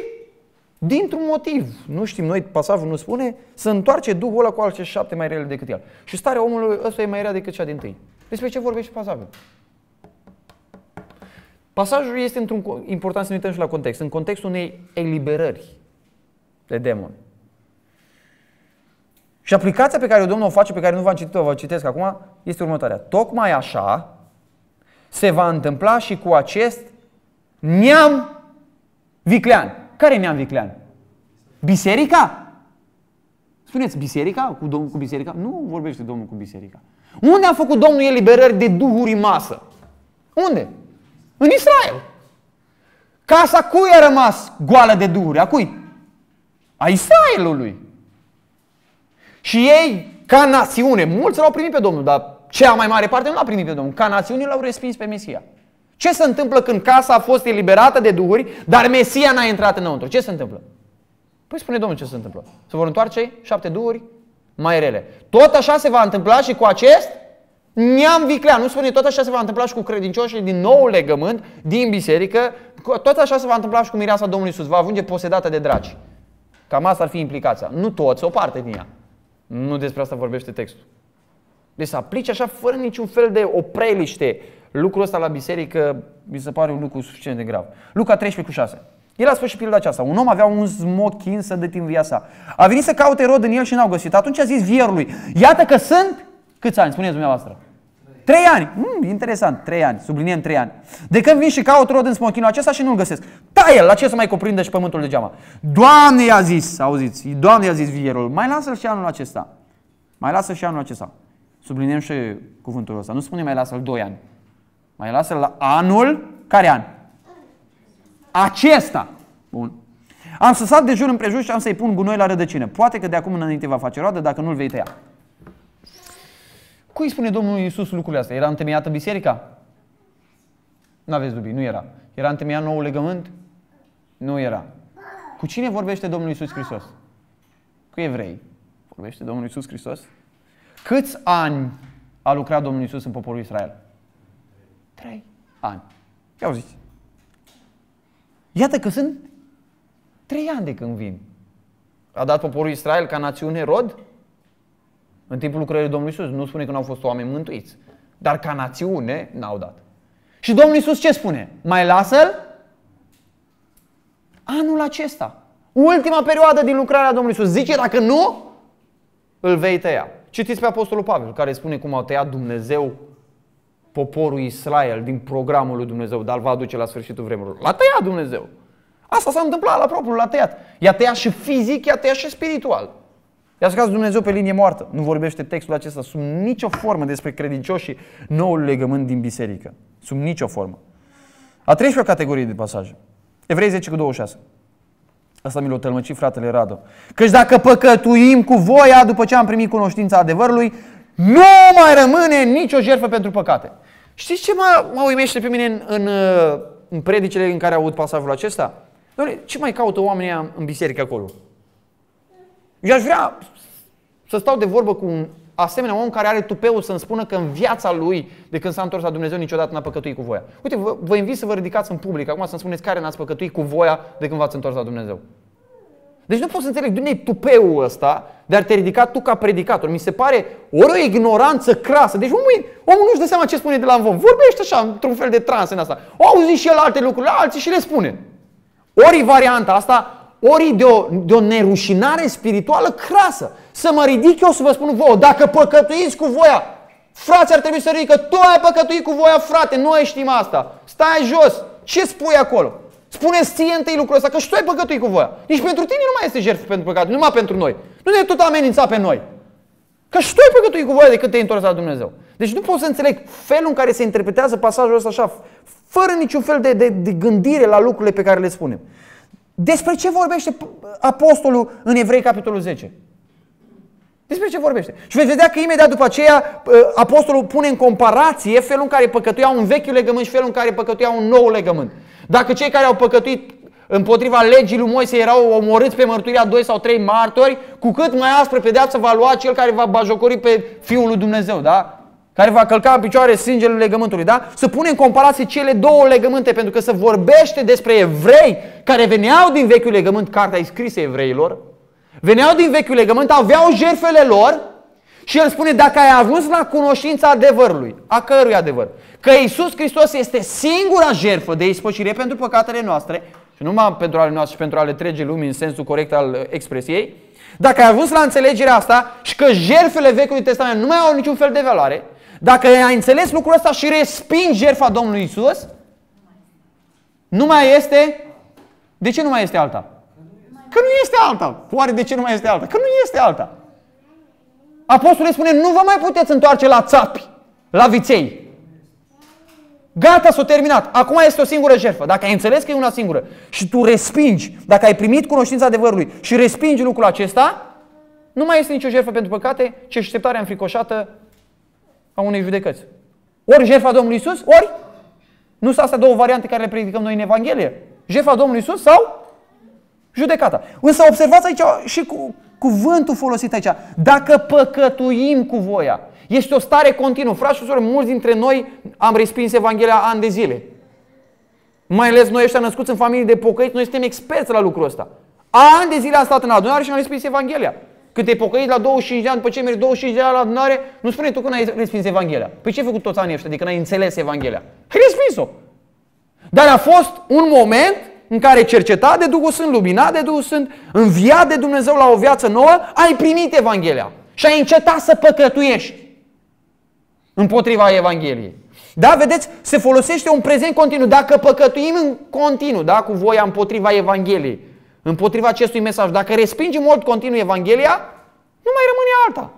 Speaker 1: dintr-un motiv, nu știm noi, pasajul nu spune, să întoarce Duhul ăla cu alte șapte mai rele decât el. Și starea omului ăsta e mai rea decât cea din tâi. Despre ce vorbește pasajul? Pasajul este într-un important să ne uităm și la context. În contextul unei eliberări de demon. Și aplicația pe care Domnul o face, pe care nu v-am citit-o, vă citesc acum, este următoarea. Tocmai așa se va întâmpla și cu acest neam viclean. Care e neam viclean? Biserica? Spuneți, biserica? Cu, domnul, cu biserica? Nu vorbește Domnul cu biserica. Unde a făcut Domnul eliberări de duhuri masă? Unde? În Israel. Casa cui a rămas goală de duhuri? A cui? A Israelului. Și ei, ca națiune, mulți l-au primit pe Domnul, dar cea mai mare parte nu l-a primit pe Domnul. Ca națiune l-au respins pe Mesia. Ce se întâmplă când casa a fost eliberată de duhuri, dar Mesia n-a intrat înăuntru? Ce se întâmplă? Păi spune Domnul ce se întâmplă. Se vor întoarce șapte duhuri mai rele. Tot așa se va întâmpla și cu acest neam am Nu spune, tot așa se va întâmpla și cu credincioșii din nou legământ, din biserică, tot așa se va întâmpla și cu mireasa Domnului Iisus, va ajunge posedată de dragi. Cam asta ar fi implicația. Nu toți, o parte din ea. Nu despre asta vorbește textul. Deci să aplici așa fără niciun fel de opreliște lucrul ăsta la biserică, mi se pare un lucru suficient de grav. Luca 13 cu 6. El a spus și pilda aceasta. Un om avea un smochin să dă timp viața. A venit să caute rod în el și n-au găsit. Atunci a zis vierului, iată că sunt, câți ani, spuneți dumneavoastră? Trei ani. Mm, interesant, trei ani. Subliniem trei ani. De când vin și caut rod în smochinul acesta și nu-l găsesc. Taie la ce să mai cuprindă și pământul degeaba? Doamne i-a zis, auziți, Doamne i-a zis vierul, mai lasă-l și anul acesta. Mai lasă și anul acesta. Subliniem și cuvântul ăsta. Nu spune mai lasă-l doi ani. Mai lasă-l la anul, care an? Acesta. Bun. Am să de jur împrejur și am să-i pun gunoi la rădăcină. Poate că de acum înainte va face roadă dacă nu-l vei tăia. Cui spune Domnul Iisus lucrurile astea? Era întemeiată biserica? Nu aveți dubii, nu era. Era întemeiat nou legământ? Nu era. Cu cine vorbește Domnul Iisus Hristos? Cu evrei. Vorbește Domnul Iisus Hristos? Câți ani a lucrat Domnul Iisus în poporul Israel? Trei ani. Ia auziți. Iată că sunt trei ani de când vin. A dat poporul Israel ca națiune rod în timpul lucrării Domnului Isus. Nu spune că nu au fost oameni mântuiți, dar ca națiune n-au dat. Și Domnul Isus ce spune? Mai lasă-l anul acesta. Ultima perioadă din lucrarea Domnului Isus. Zice, dacă nu, îl vei tăia. Citiți pe Apostolul Pavel, care spune cum a tăiat Dumnezeu poporul Israel din programul lui Dumnezeu, dar îl va aduce la sfârșitul vremurilor. L-a tăiat Dumnezeu. Asta s-a întâmplat la propriu, l-a tăiat. I-a tăiat și fizic, i-a tăiat și spiritual. I-a Dumnezeu pe linie moartă. Nu vorbește textul acesta sub nicio formă despre credincioșii noul legământ din biserică. Sub nicio formă. A 13-a categorie de pasaje. Evrei 10 cu 26. Asta mi l o tălmăci fratele Radu. Căci dacă păcătuim cu voia după ce am primit cunoștința adevărului, nu mai rămâne nicio jertfă pentru păcate. Știți ce mă, mă uimește pe mine în, în, în predicile în care aud pasajul acesta? Doamne, ce mai caută oamenii în biserică acolo? Eu aș vrea să stau de vorbă cu un asemenea om care are tupeul să-mi spună că în viața lui, de când s-a întors la Dumnezeu, niciodată n-a păcătuit cu voia. Uite, vă, vă invit să vă ridicați în public acum să-mi spuneți care n-ați păcătuit cu voia de când v-ați întors la Dumnezeu. Deci nu pot să înțeleg de unde e tupeul ăsta de a te ridica tu ca predicator. Mi se pare ori o ignoranță crasă. Deci omul, omul nu-și dă seama ce spune de la învon. Vorbește așa, într-un fel de trans în asta. O auzi și el alte lucruri, alții și le spune. Ori varianta asta ori de o, de o nerușinare spirituală crasă. Să mă ridic eu să vă spun vouă, dacă păcătuiți cu voia, frate, ar trebui să ridică, tu ai păcătuit cu voia, frate, noi știm asta. Stai jos, ce spui acolo? spune ție întâi lucrul ăsta, că și tu ai păcătuit cu voia. Nici pentru tine nu mai este jertfă pentru păcat, numai pentru noi. Nu ne tot amenința pe noi. Că și tu ai păcătuit cu voia când te-ai întors la Dumnezeu. Deci nu pot să înțeleg felul în care se interpretează pasajul ăsta așa, fără niciun fel de, de, de gândire la lucrurile pe care le spunem. Despre ce vorbește apostolul în Evrei, capitolul 10? Despre ce vorbește? Și veți vedea că imediat după aceea apostolul pune în comparație felul în care păcătuiau un vechi legământ și felul în care păcătuiau un nou legământ. Dacă cei care au păcătuit împotriva legii lui Moise erau omorâți pe mărturia doi sau trei martori, cu cât mai aspră pedeapsă va lua cel care va bajocori pe Fiul lui Dumnezeu, da? care va călca în picioare sângele legământului, da? Să pune în comparație cele două legământe, pentru că se vorbește despre evrei care veneau din vechiul legământ, cartea scrisă evreilor, veneau din vechiul legământ, aveau jertfele lor și el spune, dacă ai ajuns la cunoștința adevărului, a cărui adevăr, că Isus Hristos este singura jertfă de ispășire pentru păcatele noastre, și numai pentru ale noastre și pentru ale trege lumii în sensul corect al expresiei, dacă ai ajuns la înțelegerea asta și că jertfele Vechiului Testament nu mai au niciun fel de valoare, dacă ai înțeles lucrul ăsta și respingi jertfa Domnului Isus, nu mai este... De ce nu mai este alta? Că nu este alta. Oare de ce nu mai este alta? Că nu este alta. Apostolul spune, nu vă mai puteți întoarce la țapi, la viței. Gata, s-a terminat. Acum este o singură jertfă. Dacă ai înțeles că e una singură și tu respingi, dacă ai primit cunoștința adevărului și respingi lucrul acesta, nu mai este nicio jertfă pentru păcate, ci așteptarea înfricoșată a unei judecăți. Ori jertfa Domnului Isus, ori nu sunt astea două variante care le predicăm noi în Evanghelie. Jertfa Domnului Isus sau judecata. Însă observați aici și cu cuvântul folosit aici. Dacă păcătuim cu voia, este o stare continuă. Frați și mulți dintre noi am respins Evanghelia ani de zile. Mai ales noi ăștia născuți în familii de pocăiți, noi suntem experți la lucrul ăsta. Ani de zile am stat în adunare și am respins Evanghelia. Când te pocăiești la 25 de ani, după ce mergi 25 de ani la adunare, nu spune tu când ai respins Evanghelia. Păi ce ai făcut toți anii ăștia, adică n-ai înțeles Evanghelia? Ai respins-o. Dar a fost un moment în care cercetat de Duhul Sfânt, luminat de Duhul Sfânt, înviat de Dumnezeu la o viață nouă, ai primit Evanghelia și ai încetat să păcătuiești împotriva Evangheliei. Da, vedeți, se folosește un prezent continuu. Dacă păcătuim în continuu, da, cu voia împotriva Evangheliei, împotriva acestui mesaj. Dacă respingi în mod continuu Evanghelia, nu mai rămâne alta.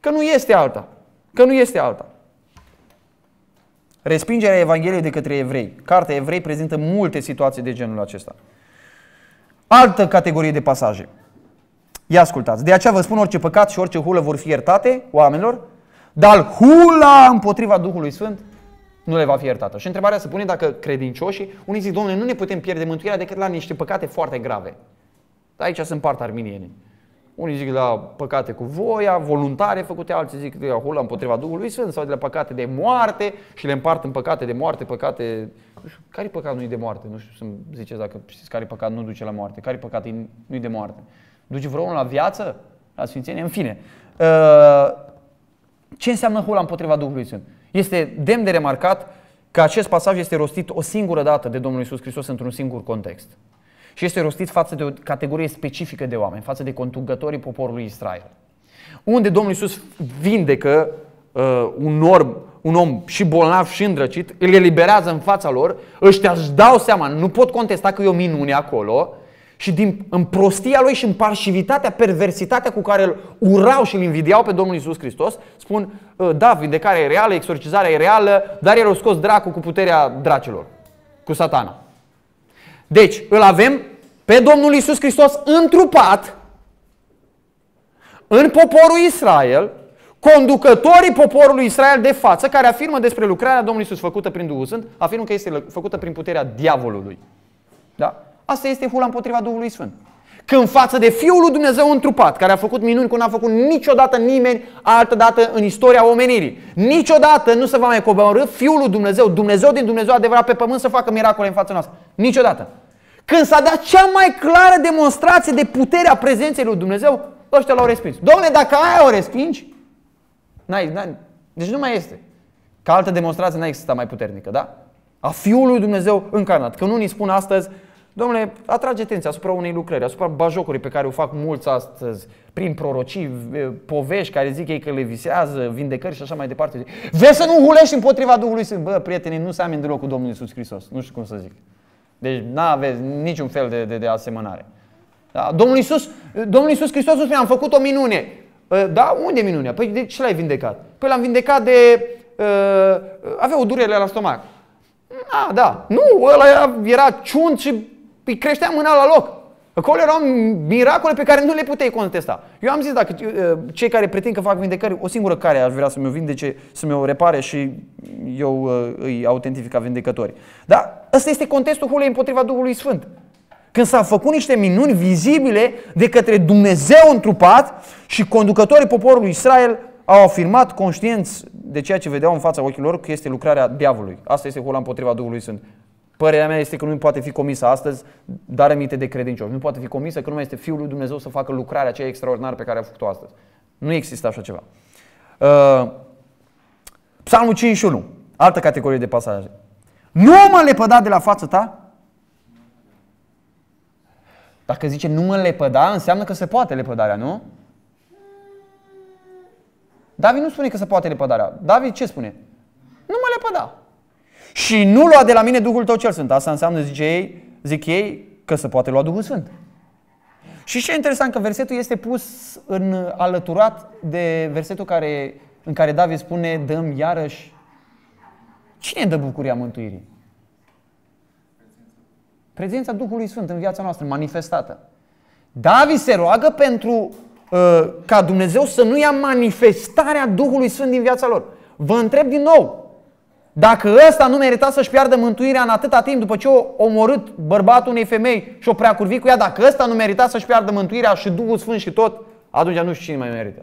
Speaker 1: Că nu este alta. Că nu este alta. Respingerea Evangheliei de către evrei. Cartea evrei prezintă multe situații de genul acesta. Altă categorie de pasaje. Ia ascultați. De aceea vă spun orice păcat și orice hulă vor fi iertate oamenilor, dar hula împotriva Duhului Sfânt nu le va fi iertată. Și întrebarea se pune dacă credincioșii, unii zic, domnule, nu ne putem pierde mântuirea decât la niște păcate foarte grave. Dar aici sunt part arminieni. Unii zic la păcate cu voia, voluntare făcute, alții zic de la hula împotriva Duhului Sfânt sau de la păcate de moarte și le împart în păcate de moarte, păcate... Nu știu, care păcat nu e de moarte? Nu știu să ziceți dacă știți care păcat nu duce la moarte. Care păcat nu e de moarte? Duce vreunul la viață? La sfințenie? În fine. Ă, ce înseamnă hula împotriva Duhului Sfânt? Este demn de remarcat că acest pasaj este rostit o singură dată de Domnul Isus Hristos într-un singur context. Și este rostit față de o categorie specifică de oameni, față de contungătorii poporului Israel. Unde Domnul Isus vindecă uh, un, orb, un om și bolnav și îndrăcit, îl eliberează în fața lor, ăștia își dau seama, nu pot contesta că e o minune acolo, și din, în prostia lui și în parșivitatea, perversitatea cu care îl urau și îl invidiau pe Domnul Isus Hristos, spun, ă, da, vindecarea e reală, exorcizarea e reală, dar el a scos dracu cu puterea dracilor, cu satana. Deci, îl avem pe Domnul Isus Hristos întrupat în poporul Israel, conducătorii poporului Israel de față, care afirmă despre lucrarea Domnului Isus făcută prin Duhul Sfânt, afirmă că este făcută prin puterea diavolului. Da? Asta este hula împotriva Duhului Sfânt. Că în față de Fiul lui Dumnezeu întrupat, care a făcut minuni cum n-a făcut niciodată nimeni altă dată în istoria omenirii, niciodată nu se va mai coborâ Fiul lui Dumnezeu, Dumnezeu din Dumnezeu adevărat pe pământ să facă miracole în fața noastră. Niciodată. Când s-a dat cea mai clară demonstrație de puterea prezenței lui Dumnezeu, ăștia l-au respins. Doamne, dacă aia o respingi, n-ai, n-ai, deci nu mai este. Ca altă demonstrație n-a existat mai puternică, da? A Fiului Dumnezeu încarnat. Că nu ni spun astăzi, Domnule, atrage atenția asupra unei lucrări, asupra bajocului pe care o fac mulți astăzi, prin prorocii, povești care zic ei că le visează, vindecări și așa mai departe. Vezi să nu hulești împotriva Duhului Sfânt. Bă, prietenii, nu se amin deloc cu Domnul Isus Hristos. Nu știu cum să zic. Deci nu aveți niciun fel de, de, de asemănare. Da? Domnul, Isus, Domnul Isus Hristos nu spune, am făcut o minune. Ă, da? Unde e minunea? Păi de ce l-ai vindecat? Păi l-am vindecat de... Uh, avea o durere la stomac. A, da. Nu, ăla era ciunt și Păi creștea mâna la loc. Acolo erau miracole pe care nu le puteai contesta. Eu am zis, dacă uh, cei care pretind că fac vindecări, o singură care ar vrea să mi-o vindece, să mi-o repare și eu uh, îi autentific ca vindecători. Dar ăsta este contestul hulei împotriva Duhului Sfânt. Când s-au făcut niște minuni vizibile de către Dumnezeu întrupat și conducătorii poporului Israel au afirmat conștienți de ceea ce vedeau în fața ochilor că este lucrarea diavolului. Asta este hula împotriva Duhului Sfânt. Părerea mea este că nu poate fi comisă astăzi, dar aminte de credincioși. Nu poate fi comisă că nu mai este Fiul lui Dumnezeu să facă lucrarea aceea extraordinară pe care a făcut-o astăzi. Nu există așa ceva. Uh, Psalmul 51, altă categorie de pasaje. Nu mă lepăda de la fața ta? Dacă zice nu mă lepăda, înseamnă că se poate lepădarea, nu? David nu spune că se poate lepădarea. David ce spune? Nu mă lepăda și nu lua de la mine Duhul tău cel Sfânt. Asta înseamnă, zice ei, zic ei, că se poate lua Duhul Sfânt. Și ce e interesant că versetul este pus în alăturat de versetul care, în care David spune dăm iarăși. Cine dă bucuria mântuirii? Prezența Duhului Sfânt în viața noastră, manifestată. David se roagă pentru uh, ca Dumnezeu să nu ia manifestarea Duhului Sfânt din viața lor. Vă întreb din nou, dacă ăsta nu merita să-și piardă mântuirea în atâta timp după ce o omorât bărbatul unei femei și o prea curvi cu ea, dacă ăsta nu merita să-și piardă mântuirea și Duhul Sfânt și tot, atunci nu știu cine mai merită.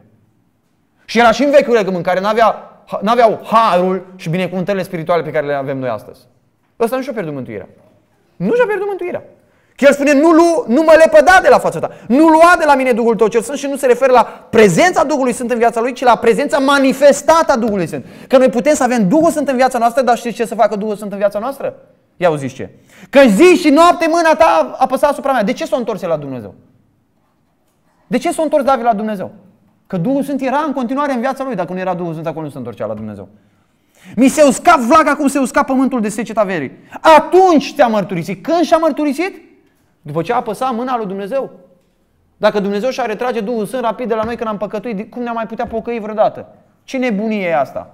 Speaker 1: Și era și în vechiul legământ care n-avea, n-aveau harul și binecuvântările spirituale pe care le avem noi astăzi. Ăsta nu și-a pierdut mântuirea. Nu și-a pierdut mântuirea. Că el spune, nu, lu, nu mă lepăda de la fața ta, nu lua de la mine Duhul tău cel Sfânt și nu se referă la prezența Duhului Sfânt în viața lui, ci la prezența manifestată a Duhului Sfânt. Că noi putem să avem Duhul Sfânt în viața noastră, dar știți ce să facă Duhul Sfânt în viața noastră? Ia uziți ce? Că zi și noapte mâna ta apăsa asupra mea. De ce s-a întors la Dumnezeu? De ce s-a întors David la Dumnezeu? Că Duhul Sfânt era în continuare în viața lui. Dacă nu era Duhul Sfânt, acolo nu se întorcea la Dumnezeu. Mi se usca vlaga cum se usca pământul de seceta verii. Atunci te a mărturisit. Când și-a mărturisit? După ce a apăsat mâna lui Dumnezeu. Dacă Dumnezeu și-a retrage Duhul Sfânt rapid de la noi când am păcătuit, cum ne-am mai putea pocăi vreodată? Ce nebunie e asta?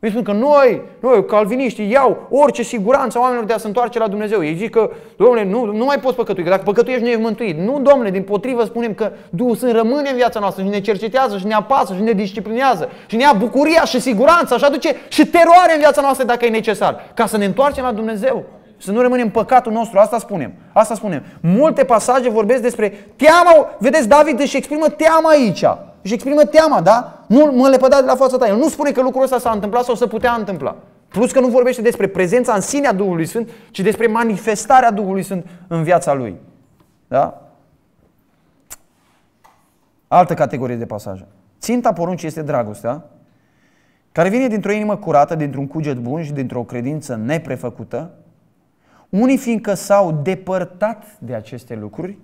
Speaker 1: Ei spun că noi, noi, calviniștii, iau orice siguranță oamenilor de a se întoarce la Dumnezeu. Ei zic că, domnule, nu, nu mai poți păcătui, că dacă păcătuiești nu ești mântuit. Nu, domnule, din potrivă spunem că Duhul Sfânt rămâne în viața noastră și ne cercetează și ne apasă și ne disciplinează și ne ia bucuria și siguranța și aduce și teroare în viața noastră dacă e necesar, ca să ne întoarcem la Dumnezeu. Să nu rămânem păcatul nostru, asta spunem. Asta spunem. Multe pasaje vorbesc despre teama, vedeți, David își exprimă teama aici. Își exprimă teama, da? Nu mă lepăda de la fața ta. El nu spune că lucrul ăsta s-a întâmplat sau se putea întâmpla. Plus că nu vorbește despre prezența în sine a Duhului Sfânt, ci despre manifestarea Duhului Sfânt în viața lui. Da? Altă categorie de pasaje. Ținta poruncii este dragostea, care vine dintr-o inimă curată, dintr-un cuget bun și dintr-o credință neprefăcută, unii fiindcă s-au depărtat de aceste lucruri,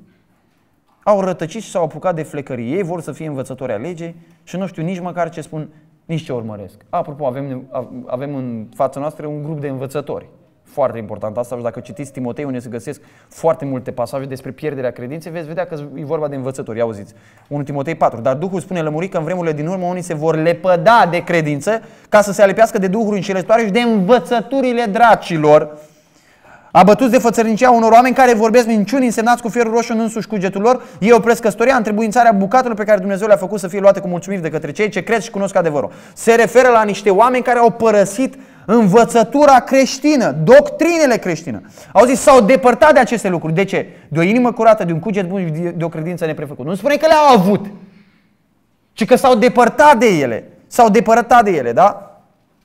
Speaker 1: au rătăcit și s-au apucat de flecării. Ei vor să fie învățători ale legei și nu știu nici măcar ce spun, nici ce urmăresc. Apropo, avem, avem în fața noastră un grup de învățători. Foarte important asta și dacă citiți Timotei unde se găsesc foarte multe pasaje despre pierderea credinței, veți vedea că e vorba de învățători, auziți. 1 Timotei 4. Dar Duhul spune lămuri că în vremurile din urmă unii se vor lepăda de credință ca să se alipească de duhuri înșelătoare și de învățăturile dracilor Abătuți de fățărnicia unor oameni care vorbesc minciuni însemnați cu fierul roșu în însuși cugetul lor, ei opresc căsătoria, întrebuințarea bucatelor pe care Dumnezeu le-a făcut să fie luate cu mulțumiri de către cei ce cred și cunosc adevărul. Se referă la niște oameni care au părăsit învățătura creștină, doctrinele creștine. Au zis, s-au depărtat de aceste lucruri. De ce? De o inimă curată, de un cuget bun și de o credință neprefăcută. Nu spune că le-au avut, ci că s-au depărtat de ele. S-au depărtat de ele, da?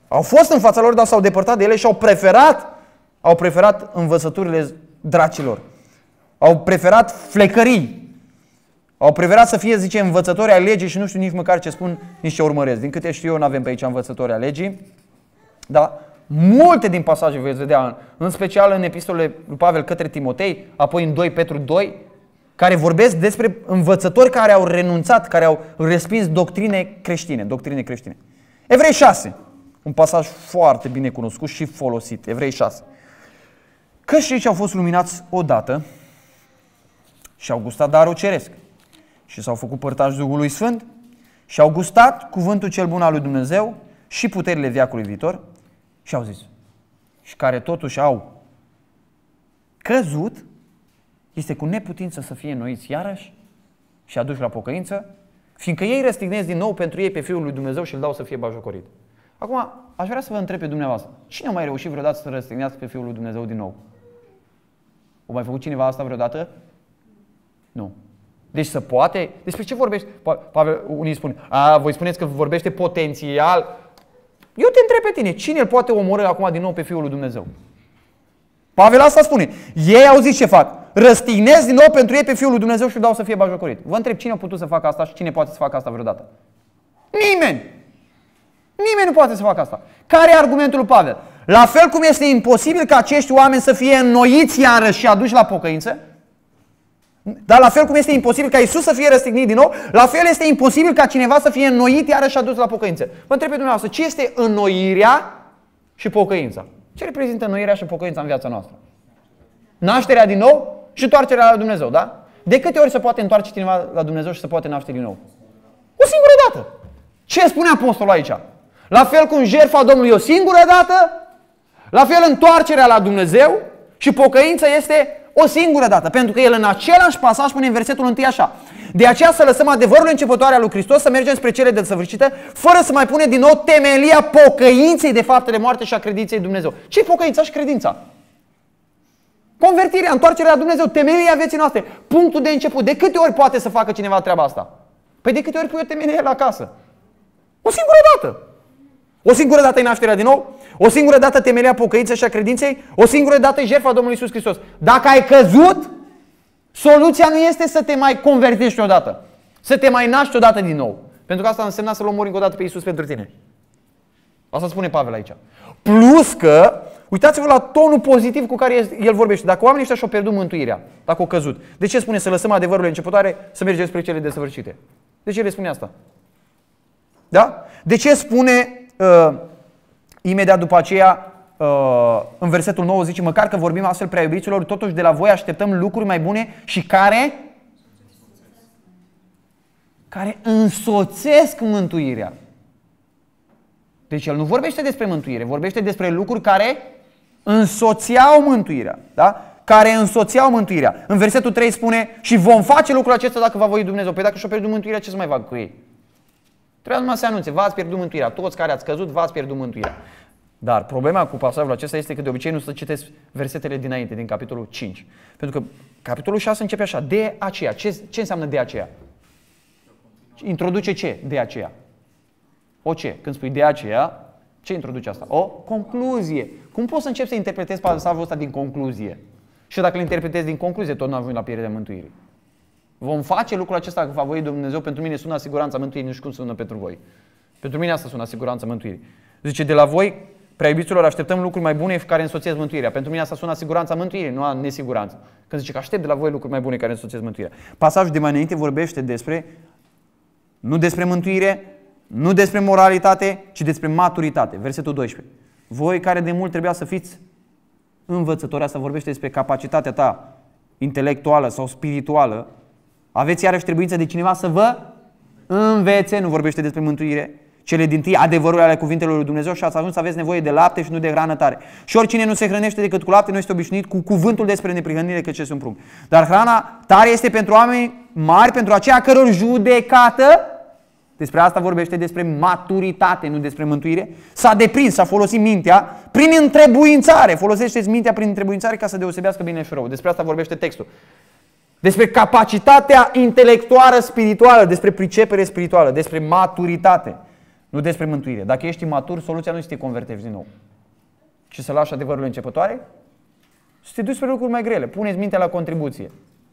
Speaker 1: Au fost în fața lor, dar s-au depărtat de ele și au preferat au preferat învățăturile dracilor. Au preferat flecării. Au preferat să fie, zice, învățători ai legii și nu știu nici măcar ce spun, nici ce urmăresc. Din câte știu eu, nu avem pe aici învățători ai legii. Dar multe din pasaje veți vedea, în special în epistolele lui Pavel către Timotei, apoi în 2 Petru 2, care vorbesc despre învățători care au renunțat, care au respins doctrine creștine, doctrine creștine. Evrei 6, un pasaj foarte bine cunoscut și folosit, Evrei 6. Că și aici au fost luminați odată și au gustat darul ceresc și s-au făcut părtași Duhului Sfânt și au gustat cuvântul cel bun al lui Dumnezeu și puterile viacului viitor și au zis. Și care totuși au căzut, este cu neputință să fie noiți iarăși și aduși la pocăință, fiindcă ei răstignesc din nou pentru ei pe Fiul lui Dumnezeu și îl dau să fie bajocorit. Acum, aș vrea să vă întreb pe dumneavoastră, cine a mai reușit vreodată să răstignească pe Fiul lui Dumnezeu din nou? O mai făcut cineva asta vreodată? Nu. Deci să poate? Despre ce vorbești? Pavel, unii spun, a, voi spuneți că vorbește potențial. Eu te întreb pe tine, cine îl poate omorâ acum din nou pe Fiul lui Dumnezeu? Pavel asta spune. Ei au zis ce fac. Răstignez din nou pentru ei pe Fiul lui Dumnezeu și dau să fie bajocorit. Vă întreb cine a putut să facă asta și cine poate să facă asta vreodată? Nimeni! Nimeni nu poate să facă asta. Care e argumentul lui Pavel? La fel cum este imposibil ca acești oameni să fie înnoiți iarăși și aduși la pocăință, dar la fel cum este imposibil ca Isus să fie răstignit din nou, la fel este imposibil ca cineva să fie înnoit iarăși adus la pocăință. Vă întreb pe dumneavoastră, ce este înnoirea și pocăința? Ce reprezintă înnoirea și pocăința în viața noastră? Nașterea din nou și întoarcerea la Dumnezeu, da? De câte ori se poate întoarce cineva la Dumnezeu și se poate naște din nou? O singură dată. Ce spune apostolul aici? La fel cum jertfa Domnului e o singură dată, la fel întoarcerea la Dumnezeu și pocăința este o singură dată. Pentru că el în același pasaj spune în versetul 1 așa. De aceea să lăsăm adevărul începătoare al lui Hristos, să mergem spre cele de săvârșită, fără să mai pune din nou temelia pocăinței de faptele moarte și a credinței Dumnezeu. ce pocăința și credința? Convertirea, întoarcerea la Dumnezeu, temelia vieții noastre, punctul de început. De câte ori poate să facă cineva treaba asta? Păi de câte ori pui o temelie la casă? O singură dată. O singură dată e nașterea din nou, o singură dată temelia pocăinței și a credinței, o singură dată e jertfa Domnului Isus Hristos. Dacă ai căzut, soluția nu este să te mai convertești odată, să te mai naști odată din nou. Pentru că asta însemna să-L omori încă o dată pe Isus pentru tine. Asta spune Pavel aici. Plus că, uitați-vă la tonul pozitiv cu care el vorbește. Dacă oamenii ăștia și-au pierdut mântuirea, dacă au căzut, de ce spune să lăsăm adevărul începătoare să mergem spre cele desăvârșite? De ce le spune asta? Da? De ce spune Uh, imediat după aceea, uh, în versetul 9 zice, măcar că vorbim astfel prea iubiților, totuși de la voi așteptăm lucruri mai bune și care care însoțesc mântuirea. Deci el nu vorbește despre mântuire, vorbește despre lucruri care însoțeau mântuirea. Da? Care însoțeau mântuirea. În versetul 3 spune și vom face lucrul acesta dacă va voi Dumnezeu. Păi dacă și-o pierdut mântuirea, ce să mai fac cu ei? Trebuia numai să anunțe, v-ați pierdut mântuirea. Toți care ați căzut, v-ați pierdut mântuirea. Dar problema cu pasajul acesta este că de obicei nu se citesc versetele dinainte, din capitolul 5. Pentru că capitolul 6 începe așa, de aceea. Ce, ce înseamnă de aceea? Introduce ce de aceea? O ce? Când spui de aceea, ce introduce asta? O concluzie. Cum poți să începi să interpretezi pasajul ăsta din concluzie? Și dacă îl interpretezi din concluzie, tot nu ajungi la pierderea mântuirii. Vom face lucrul acesta că va voi Dumnezeu. Pentru mine sună siguranța mântuirii, nu știu cum sună pentru voi. Pentru mine asta sună siguranța mântuirii. Zice, de la voi, prea iubiților, așteptăm lucruri mai bune care însoțesc mântuirea. Pentru mine asta sună siguranța mântuirii, nu a nesiguranță. Când zice că aștept de la voi lucruri mai bune care însoțesc mântuirea. Pasajul de mai înainte vorbește despre, nu despre mântuire, nu despre moralitate, ci despre maturitate. Versetul 12. Voi care de mult trebuia să fiți învățători, asta vorbește despre capacitatea ta intelectuală sau spirituală, aveți iarăși trebuință de cineva să vă învețe, nu vorbește despre mântuire, cele din tâi adevărul ale cuvintelor lui Dumnezeu și ați ajuns să aveți nevoie de lapte și nu de hrană tare. Și oricine nu se hrănește decât cu lapte nu este obișnuit cu cuvântul despre neprihănire că ce sunt prunc. Dar hrana tare este pentru oameni mari, pentru aceia căror judecată, despre asta vorbește despre maturitate, nu despre mântuire, s-a deprins, s-a folosit mintea prin întrebuințare. Folosește mintea prin întrebuințare ca să deosebească bine și rău. Despre asta vorbește textul despre capacitatea intelectuală spirituală, despre pricepere spirituală, despre maturitate, nu despre mântuire. Dacă ești matur, soluția nu este să te convertești din nou, ci să lași adevărul începătoare, să te duci spre lucruri mai grele. Puneți mintea la contribuție.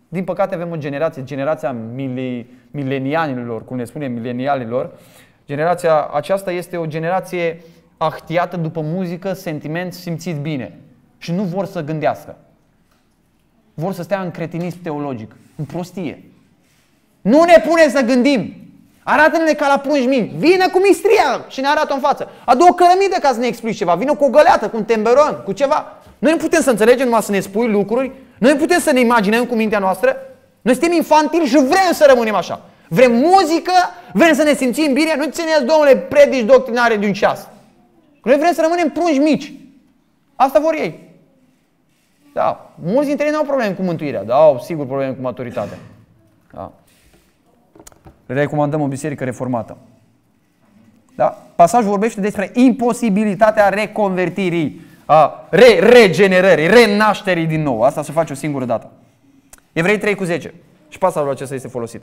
Speaker 1: Din păcate avem o generație, generația mili, milenianilor, cum ne spune milenialilor, generația aceasta este o generație ahtiată după muzică, sentiment, simțit bine. Și nu vor să gândească vor să stea în cretinism teologic, în prostie. Nu ne pune să gândim. Arată-ne ca la prunci mici. Vină cu mistria și ne arată în față. Adu o cărămidă ca să ne explici ceva. Vină cu o găleată, cu un temberon, cu ceva. Noi nu putem să înțelegem numai să ne spui lucruri. Noi nu putem să ne imaginăm cu mintea noastră. Noi suntem infantili și vrem să rămânem așa. Vrem muzică, vrem să ne simțim bine. Nu țineți, domnule, predici doctrinare de ceas. Noi vrem să rămânem prunci mici. Asta vor ei. Da, mulți dintre ei nu au probleme cu mântuirea, dar au sigur probleme cu maturitatea. Da. Recomandăm o biserică reformată. Da? Pasajul vorbește despre imposibilitatea reconvertirii, a re regenerării, renașterii din nou. Asta se face o singură dată. Evrei 3 cu 10. Și pasajul acesta este folosit.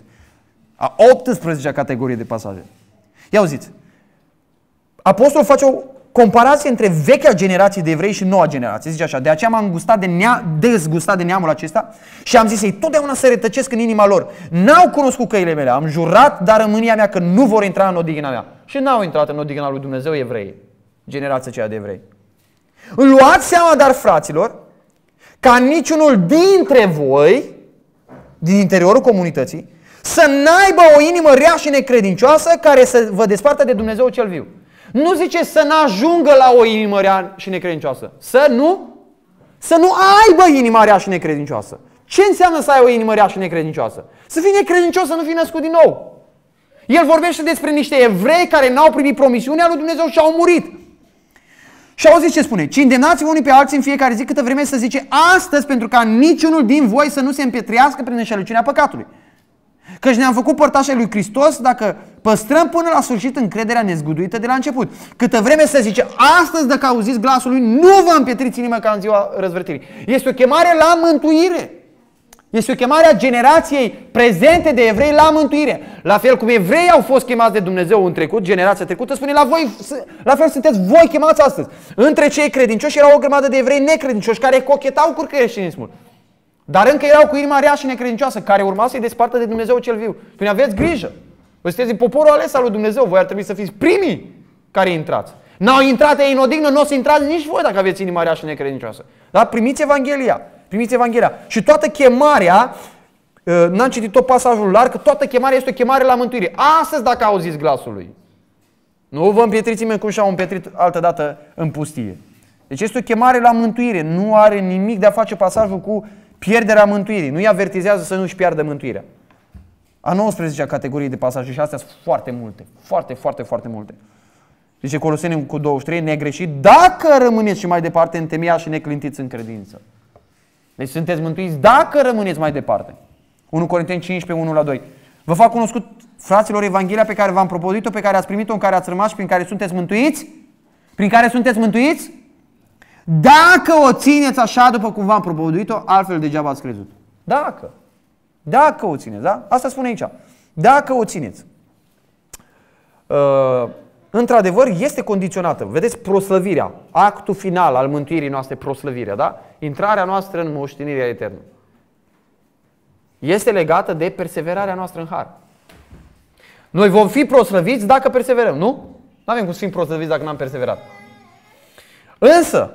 Speaker 1: A 18-a categorie de pasaje. Ia auziți. Apostolul face o comparație între vechea generație de evrei și noua generație. Zice așa, de aceea m-am gustat de nea, dezgustat de neamul acesta și am zis ei, totdeauna să retăcesc în inima lor. N-au cunoscut căile mele, am jurat, dar rămânia mea că nu vor intra în odihna mea. Și n-au intrat în odihna lui Dumnezeu evrei, generația aceea de evrei. Luați seama, dar fraților, ca niciunul dintre voi, din interiorul comunității, să n-aibă o inimă rea și necredincioasă care să vă despartă de Dumnezeu cel viu. Nu zice să nu ajungă la o inimă rea și necredincioasă. Să nu? Să nu aibă inima rea și necredincioasă. Ce înseamnă să ai o inimă rea și necredincioasă? Să fii necredincios, să nu fii născut din nou. El vorbește despre niște evrei care n-au primit promisiunea lui Dumnezeu și au murit. Și zis ce spune? Ci îndemnați unii pe alții în fiecare zi câtă vreme să zice astăzi pentru ca niciunul din voi să nu se împietrească prin înșelăciunea păcatului. Căci ne-am făcut părtașii lui Hristos dacă păstrăm până la sfârșit încrederea nezguduită de la început. Câtă vreme se zice, astăzi dacă auziți glasul lui, nu vă împietriți inima ca în ziua răzvrătirii. Este o chemare la mântuire. Este o chemare a generației prezente de evrei la mântuire. La fel cum evrei au fost chemați de Dumnezeu în trecut, generația trecută spune la voi, la fel sunteți voi chemați astăzi. Între cei credincioși erau o grămadă de evrei necredincioși care cochetau cu creștinismul. Dar încă erau cu inima rea și necredincioasă, care urma să-i despartă de Dumnezeu cel viu. Spune, aveți grijă! Vă sunteți poporul ales al lui Dumnezeu, voi ar trebui să fiți primii care intrați. N-au intrat ei în odihnă, nu o să intrați nici voi dacă aveți inima rea și necredincioasă. Dar primiți Evanghelia, primiți Evanghelia. Și toată chemarea, uh, n-am citit tot pasajul larg, toată chemarea este o chemare la mântuire. Astăzi dacă auziți glasul lui, nu vă împietriți nimeni cum și-au împietrit altă dată în pustie. Deci este o chemare la mântuire, nu are nimic de a face pasajul cu Pierderea mântuirii. Nu-i avertizează să nu-și piardă mântuirea. A 19-a categorie de pasaje și astea sunt foarte multe. Foarte, foarte, foarte multe. Zice Coloseni cu 23, negreșit dacă rămâneți și mai departe în temia și neclintiți în credință. Deci sunteți mântuiți dacă rămâneți mai departe. 1 Corinteni 15, 1 la 2. Vă fac cunoscut, fraților, Evanghelia pe care v-am propozit-o, pe care ați primit-o, în care ați rămas și prin care sunteți mântuiți? Prin care sunteți mântuiți? Dacă o țineți așa după cum v-am propovăduit-o, altfel degeaba ați crezut. Dacă. Dacă o țineți, da? Asta spune aici. Dacă o țineți. Uh, într-adevăr, este condiționată. Vedeți, proslăvirea, actul final al mântuirii noastre, proslăvirea, da? Intrarea noastră în moștenirea eternă. Este legată de perseverarea noastră în har. Noi vom fi proslăviți dacă perseverăm, nu? Nu avem cum să fim proslăviți dacă n-am perseverat. Însă,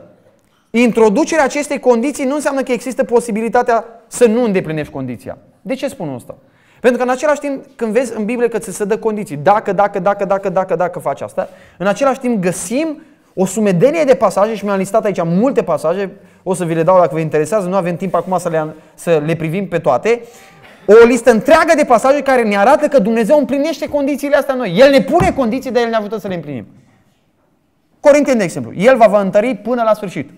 Speaker 1: Introducerea acestei condiții nu înseamnă că există posibilitatea să nu îndeplinești condiția. De ce spun asta? Pentru că în același timp, când vezi în Biblie că ți se dă condiții, dacă, dacă, dacă, dacă, dacă, dacă faci asta, în același timp găsim o sumedenie de pasaje și mi-am listat aici multe pasaje, o să vi le dau dacă vă interesează, nu avem timp acum să le, să le privim pe toate, o listă întreagă de pasaje care ne arată că Dumnezeu împlinește condițiile astea noi. El ne pune condiții, dar El ne ajută să le împlinim. Corinteni, de exemplu, El va vă întări până la sfârșit.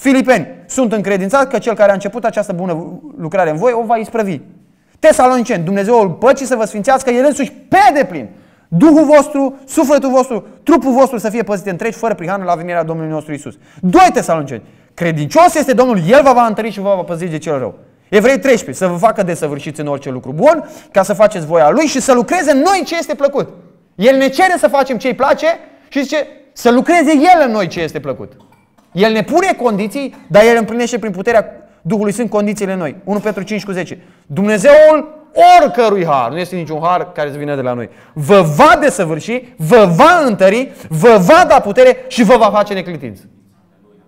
Speaker 1: Filipeni, sunt încredințat că cel care a început această bună lucrare în voi o va isprăvi. Tesaloniceni, Dumnezeul păcii să vă sfințească el însuși pe deplin. Duhul vostru, sufletul vostru, trupul vostru să fie păzit întregi fără prihană la venirea Domnului nostru Isus. Doi tesaloniceni, credincios este Domnul, El vă va întări și vă va păzi de cel rău. Evrei 13, să vă facă desăvârșiți în orice lucru bun, ca să faceți voia Lui și să lucreze în noi ce este plăcut. El ne cere să facem ce-i place și zice să lucreze El în noi ce este plăcut. El ne pune condiții, dar El împlinește prin puterea Duhului Sfânt condițiile noi. 1 Petru 5 cu 10. Dumnezeul oricărui har, nu este niciun har care să vină de la noi, vă va desăvârși, vă va întări, vă va da putere și vă va face neclitinți.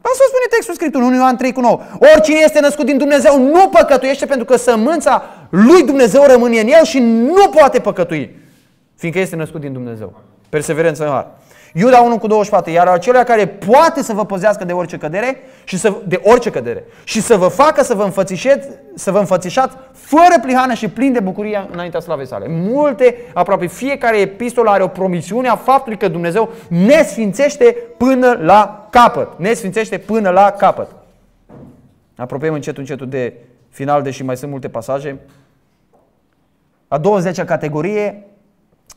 Speaker 1: Asta spune textul Scripturii, 1 Ioan 3 cu 9. Oricine este născut din Dumnezeu nu păcătuiește pentru că sămânța lui Dumnezeu rămâne în el și nu poate păcătui. Fiindcă este născut din Dumnezeu. Perseverență în har. Iuda 1 cu 24, iar acelea care poate să vă păzească de orice cădere și să, de orice cădere și să vă facă să vă înfățișați, să vă înfățișați fără plihană și plin de bucurie înaintea slavei sale. Multe, aproape fiecare epistolă are o promisiune a faptului că Dumnezeu ne sfințește până la capăt. Ne sfințește până la capăt. Apropiem încet, încetul de final, deși mai sunt multe pasaje. A 20-a categorie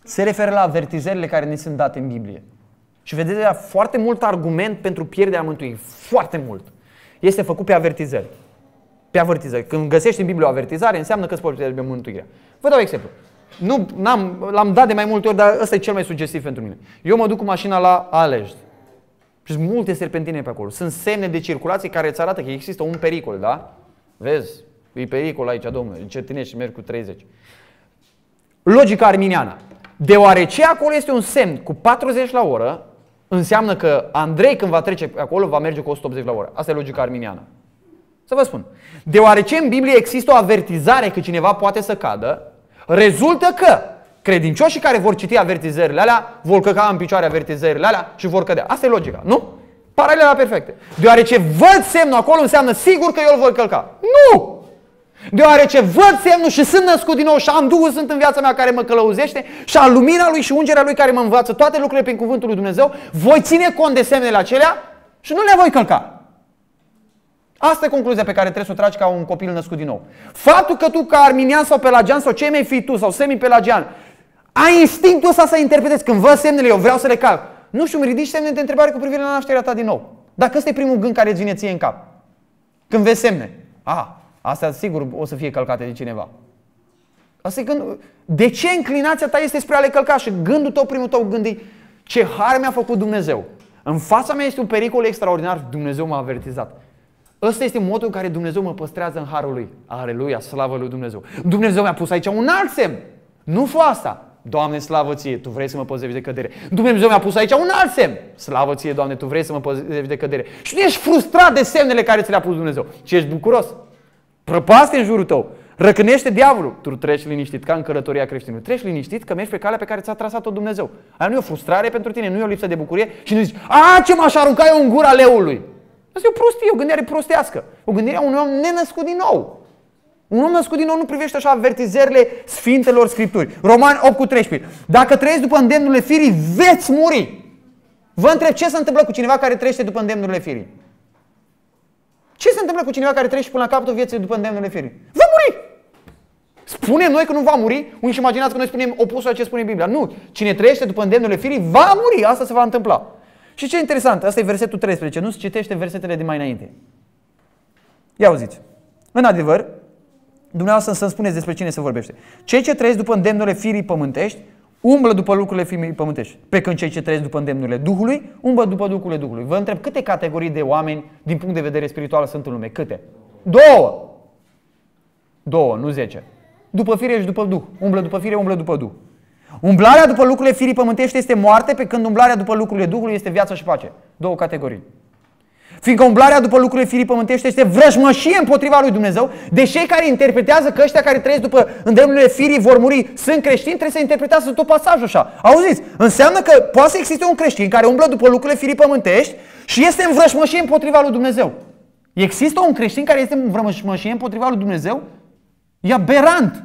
Speaker 1: se referă la avertizările care ne sunt date în Biblie. Și vedeți avea foarte mult argument pentru pierderea mântuirii. Foarte mult. Este făcut pe avertizări. Pe avertizări. Când găsești în Biblie o avertizare, înseamnă că îți poți pierde mântuirea. Vă dau exemplu. Nu, n-am, l-am dat de mai multe ori, dar ăsta e cel mai sugestiv pentru mine. Eu mă duc cu mașina la Alej. Și sunt multe serpentine pe acolo. Sunt semne de circulație care îți arată că există un pericol, da? Vezi? E pericol aici, domnule. Încetinești și mergi cu 30. Logica arminiană. Deoarece acolo este un semn cu 40 la oră, Înseamnă că Andrei când va trece acolo va merge cu 180 la oră. Asta e logica arminiană. Să vă spun. Deoarece în Biblie există o avertizare că cineva poate să cadă, rezultă că credincioșii care vor citi avertizările alea vor căca în picioare avertizările alea și vor cădea. Asta e logica, nu? Paralela perfecte. Deoarece văd semnul acolo înseamnă sigur că eu îl voi călca. Nu! Deoarece văd semnul și sunt născut din nou și am Duhul Sfânt în viața mea care mă călăuzește și a lumina Lui și ungerea Lui care mă învață toate lucrurile prin cuvântul Lui Dumnezeu, voi ține cont de semnele acelea și nu le voi călca. Asta e concluzia pe care trebuie să o tragi ca un copil născut din nou. Faptul că tu ca arminian sau pelagian sau ce mai fi tu sau semi-pelagian ai instinctul ăsta să interpretezi. Când văd semnele, eu vreau să le calc. Nu știu, îmi ridici semne de întrebare cu privire la nașterea ta din nou. Dacă ăsta e primul gând care îți vine ție în cap. Când vezi semne. A, ah, Astea sigur o să fie călcate de cineva. Asta e când... De ce inclinația ta este spre a le călca? Și gândul tău, primul tău gândi ce har mi-a făcut Dumnezeu. În fața mea este un pericol extraordinar, Dumnezeu m-a avertizat. Ăsta este modul în care Dumnezeu mă păstrează în harul lui. Aleluia, slavă lui Dumnezeu. Dumnezeu mi-a pus aici un alt semn. Nu fă asta. Doamne, slavă ție, tu vrei să mă păzești de cădere. Dumnezeu mi-a pus aici un alt semn. Slavă ție, Doamne, tu vrei să mă păzești de cădere. Și nu ești frustrat de semnele care ți le-a pus Dumnezeu, ci ești bucuros. Prăpaste în jurul tău. Răcânește diavolul. Tu treci liniștit, ca în călătoria creștinului. Treci liniștit că mergi pe calea pe care ți-a trasat-o Dumnezeu. Aia nu e o frustrare pentru tine, nu e o lipsă de bucurie și nu zici, a, ce m-aș arunca eu în gura leului. Asta e o prostie, o gândire prostească. O gândire a unui om nenăscut din nou. Un om născut din nou nu privește așa avertizările Sfintelor Scripturi. Romani 8 cu 13. Dacă trăiești după îndemnurile firii, veți muri. Vă întreb ce se întâmplă cu cineva care trăiește după îndemnurile firii. Ce se întâmplă cu cineva care trece până la capătul vieții după îndemnele firii? Va muri! Spune noi că nu va muri, Unii și imaginați că noi spunem opusul a ce spune Biblia. Nu, cine trăiește după îndemnele firii va muri, asta se va întâmpla. Și ce e interesant, asta e versetul 13, nu se citește versetele de mai înainte. Ia auziți. În adevăr, dumneavoastră să-mi spuneți despre cine se vorbește. Cei ce trăiesc după îndemnurile firii pământești umblă după lucrurile firmei pământești, pe când cei ce trăiesc după îndemnurile Duhului, umblă după lucrurile Duhului. Vă întreb câte categorii de oameni din punct de vedere spiritual sunt în lume? Câte? Două! Două, nu zece. După fire și după Duh. Umblă după fire, umblă după Duh. Umblarea după lucrurile firii pământești este moarte, pe când umblarea după lucrurile Duhului este viață și pace. Două categorii. Fiindcă umblarea după lucrurile firii pământești este vrăjmășie împotriva lui Dumnezeu, de cei care interpretează că ăștia care trăiesc după îndemnurile firii vor muri sunt creștini, trebuie să interpretează tot pasajul așa. Auziți, înseamnă că poate să existe un creștin care umblă după lucrurile firii pământești și este în vrăjmășie împotriva lui Dumnezeu. Există un creștin care este în vrăjmășie împotriva lui Dumnezeu? E aberant!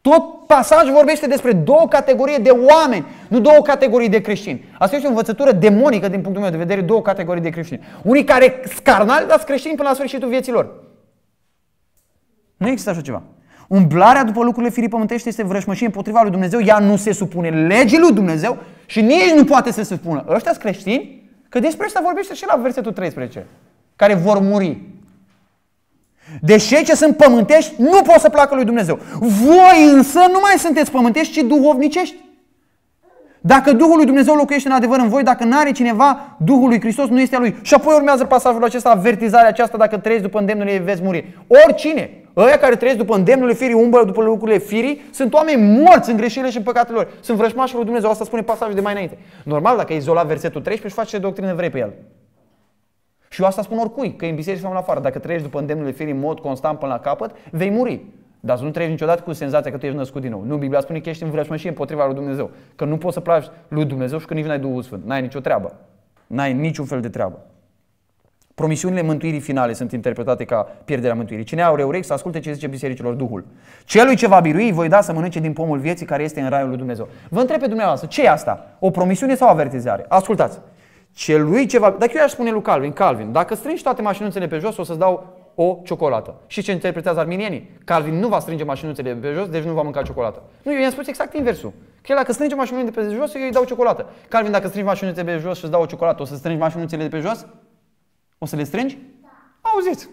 Speaker 1: Tot pasaj vorbește despre două categorii de oameni, nu două categorii de creștini. Asta este o învățătură demonică din punctul meu de vedere, două categorii de creștini. Unii care scarnal, dar creștini până la sfârșitul vieților. Nu există așa ceva. Umblarea după lucrurile firii pământești este vrășmășie împotriva lui Dumnezeu, ea nu se supune legii lui Dumnezeu și nici nu poate să se supună. Ăștia sunt creștini, că despre asta vorbește și la versetul 13, care vor muri. Deși ce sunt pământești, nu pot să placă lui Dumnezeu. Voi însă nu mai sunteți pământești, ci duhovnicești. Dacă Duhul lui Dumnezeu locuiește în adevăr în voi, dacă nu are cineva, Duhul lui Hristos nu este a lui. Și apoi urmează pasajul acesta, avertizarea aceasta, dacă trăiești după ei, veți muri. Oricine, ăia care trăiesc după îndemnurile firii, umbră după lucrurile firii, sunt oameni morți în greșelile și în păcatele lor. Sunt vrășmașul lui Dumnezeu, asta spune pasajul de mai înainte. Normal, dacă izola versetul 13 și face doctrină vrei pe el. Și eu asta spun oricui, că în biserică sau în afară, dacă trăiești după îndemnul firii în mod constant până la capăt, vei muri. Dar nu trăiești niciodată cu senzația că tu ești născut din nou. Nu, Biblia spune că ești în și împotriva lui Dumnezeu. Că nu poți să placi lui Dumnezeu și că nici nu ai Duhul Sfânt. N-ai nicio treabă. N-ai niciun fel de treabă. Promisiunile mântuirii finale sunt interpretate ca pierderea mântuirii. Cine are urechi să asculte ce zice bisericilor Duhul. Celui ce va birui, voi da să mănânce din pomul vieții care este în raiul lui Dumnezeu. Vă întreb pe dumneavoastră, ce e asta? O promisiune sau o avertizare? Ascultați! Celui ce va... Dacă eu aș spune lui Calvin, Calvin, dacă strângi toate mașinuțele pe jos, o să-ți dau o ciocolată. Și ce interpretează arminienii? Calvin nu va strânge mașinuțele pe jos, deci nu va mânca ciocolată. Nu, eu i-am spus exact inversul. Că el dacă strânge mașinuțele pe jos, eu îi dau ciocolată. Calvin, dacă strângi mașinuțele pe jos și îți dau o ciocolată, o să strângi mașinuțele de pe jos? O să le strângi? Da. Auziți!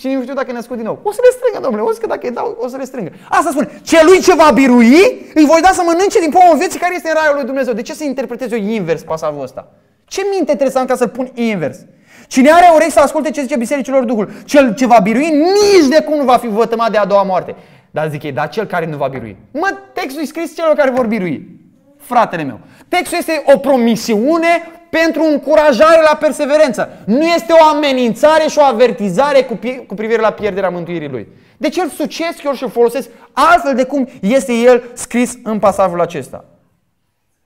Speaker 1: și nu știu dacă e născut din nou. O să le strângă, domnule, o să că dacă îi dau, o să le strângă. Asta spune, celui ce va birui, îi voi da să mănânce din pomul vieții care este în raiul lui Dumnezeu. De ce să interpretez eu invers pasajul ăsta? Ce minte trebuie să am ca să pun invers? Cine are urechi să asculte ce zice bisericilor Duhul, cel ce va birui nici de cum nu va fi vătămat de a doua moarte. Dar zic ei, dar cel care nu va birui. Mă, textul e scris celor care vor birui. Fratele meu. Textul este o promisiune pentru încurajare la perseverență. Nu este o amenințare și o avertizare cu, cu privire la pierderea mântuirii lui. Deci el sucesc eu și îl folosesc astfel de cum este el scris în pasajul acesta.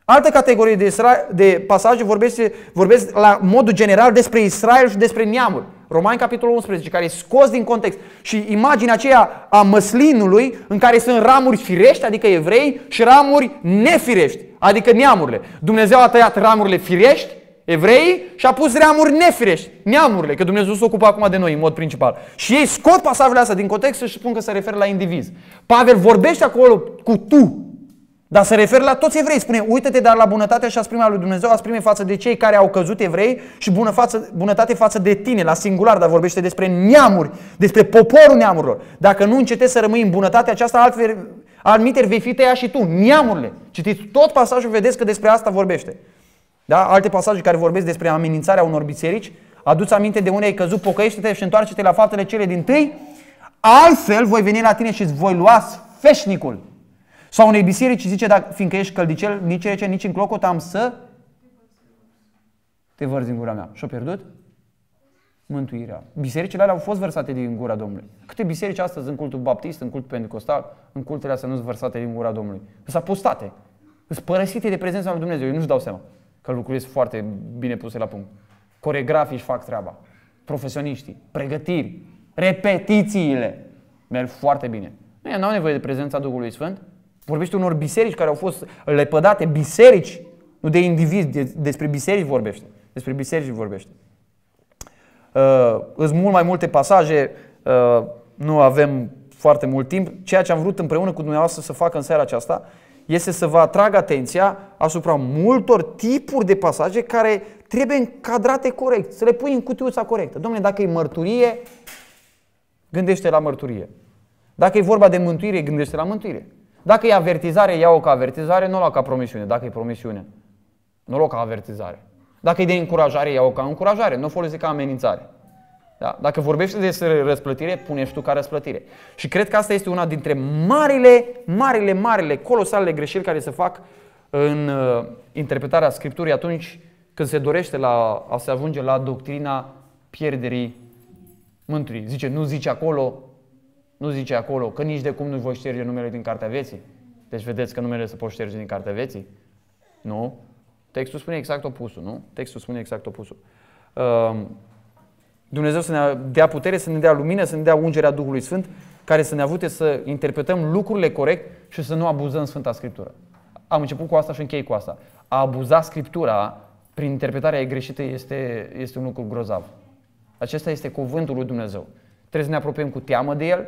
Speaker 1: Altă categorie de, isra- de pasaje vorbește, vorbesc la modul general despre Israel și despre neamuri. Romani, capitolul 11, care e scos din context. Și imaginea aceea a măslinului în care sunt ramuri firești, adică evrei, și ramuri nefirești, adică neamurile. Dumnezeu a tăiat ramurile firești, evrei, și a pus ramuri nefirești, neamurile, că Dumnezeu se ocupă acum de noi în mod principal. Și ei scot pasajele astea din context și spun că se referă la indivizi. Pavel vorbește acolo cu tu, dar se referă la toți evrei. Spune, uite-te dar la bunătatea și asprimea lui Dumnezeu, asprime față de cei care au căzut evrei și bună față, bunătate față de tine, la singular, dar vorbește despre neamuri, despre poporul neamurilor. Dacă nu încetezi să rămâi în bunătatea aceasta, altfel, almiter vei fi tăiat și tu, neamurile. Citiți tot pasajul, vedeți că despre asta vorbește. Da? Alte pasaje care vorbesc despre amenințarea unor biserici, aduți aminte de unde ai căzut, pocăiește-te și întoarce-te la faptele cele din tâi, altfel voi veni la tine și îți voi lua feșnicul. Sau unei biserici și zice, dacă, fiindcă ești căldicel, nici rece, nici în clocot, am să te vărzi în gura mea. Și-o pierdut? Mântuirea. Bisericile alea au fost vărsate din gura Domnului. Câte biserici astăzi în cultul baptist, în cultul pentecostal, în cultele astea nu sunt vărsate din gura Domnului. Sunt apostate. Sunt părăsite de prezența lui Dumnezeu. Eu nu-și dau seama că lucrurile sunt foarte bine puse la punct. Coregrafii își fac treaba. Profesioniștii, pregătiri, repetițiile. Merg foarte bine. Nu, nu au nevoie de prezența Duhului Sfânt, Vorbește unor biserici care au fost lepădate, biserici, nu de indivizi, de, despre biserici vorbește. Despre biserici vorbește. Uh, îs mult mai multe pasaje, uh, nu avem foarte mult timp. Ceea ce am vrut împreună cu dumneavoastră să fac în seara aceasta este să vă atrag atenția asupra multor tipuri de pasaje care trebuie încadrate corect, să le pui în cutiuța corectă. Domnule, dacă e mărturie, gândește la mărturie. Dacă e vorba de mântuire, gândește la mântuire. Dacă e avertizare, ia-o ca avertizare, nu o lua ca promisiune, dacă e promisiune. Nu o lua ca avertizare. Dacă e de încurajare, ia-o ca încurajare, nu o folosi ca amenințare. Da? Dacă vorbești de răsplătire, pune și tu ca răsplătire. Și cred că asta este una dintre marile, marile, marile, colosalele greșeli care se fac în uh, interpretarea Scripturii atunci când se dorește la, a se ajunge la doctrina pierderii mântuirii. Zice, nu zice acolo, nu zice acolo că nici de cum nu voi șterge numele din Cartea Vieții. Deci vedeți că numele se pot șterge din Cartea Vieții? Nu. Textul spune exact opusul, nu? Textul spune exact opusul. Ehm, Dumnezeu să ne dea putere, să ne dea lumină, să ne dea ungerea Duhului Sfânt, care să ne avute să interpretăm lucrurile corect și să nu abuzăm Sfânta Scriptură. Am început cu asta și închei cu asta. A abuza Scriptura prin interpretarea ei greșită este, este un lucru grozav. Acesta este cuvântul lui Dumnezeu. Trebuie să ne apropiem cu teamă de el,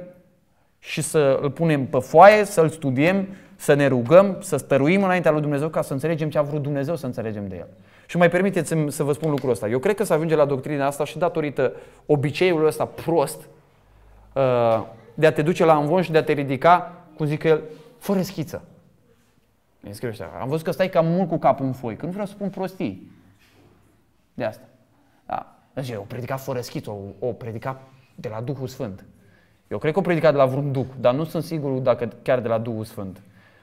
Speaker 1: și să îl punem pe foaie, să-l studiem, să ne rugăm, să stăruim înaintea lui Dumnezeu ca să înțelegem ce a vrut Dumnezeu să înțelegem de el. Și mai permiteți să vă spun lucrul ăsta. Eu cred că să ajunge la doctrina asta și datorită obiceiului ăsta prost uh, de a te duce la învon și de a te ridica, cum zic el, fără schiță. Am văzut că stai cam mult cu capul în foi, că nu vreau să spun prostii. De asta. Da. Deci, o predica fără schiță, o, o predica de la Duhul Sfânt. Eu cred că o predicat de la vreun duc, dar nu sunt sigur dacă chiar de la Duhul Sfânt.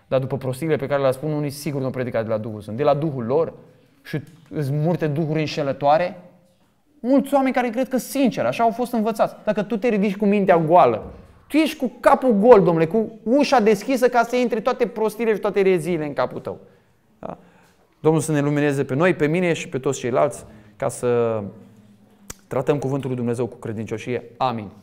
Speaker 1: Dar după prostiile pe care le spun, unii sigur nu predicat de la Duhul Sfânt. De la Duhul lor și îți multe duhuri înșelătoare. Mulți oameni care cred că sincer, așa au fost învățați. Dacă tu te ridici cu mintea goală, tu ești cu capul gol, domnule, cu ușa deschisă ca să intre toate prostiile și toate reziile în capul tău. Da? Domnul să ne lumineze pe noi, pe mine și pe toți ceilalți ca să tratăm cuvântul lui Dumnezeu cu credincioșie. Amin.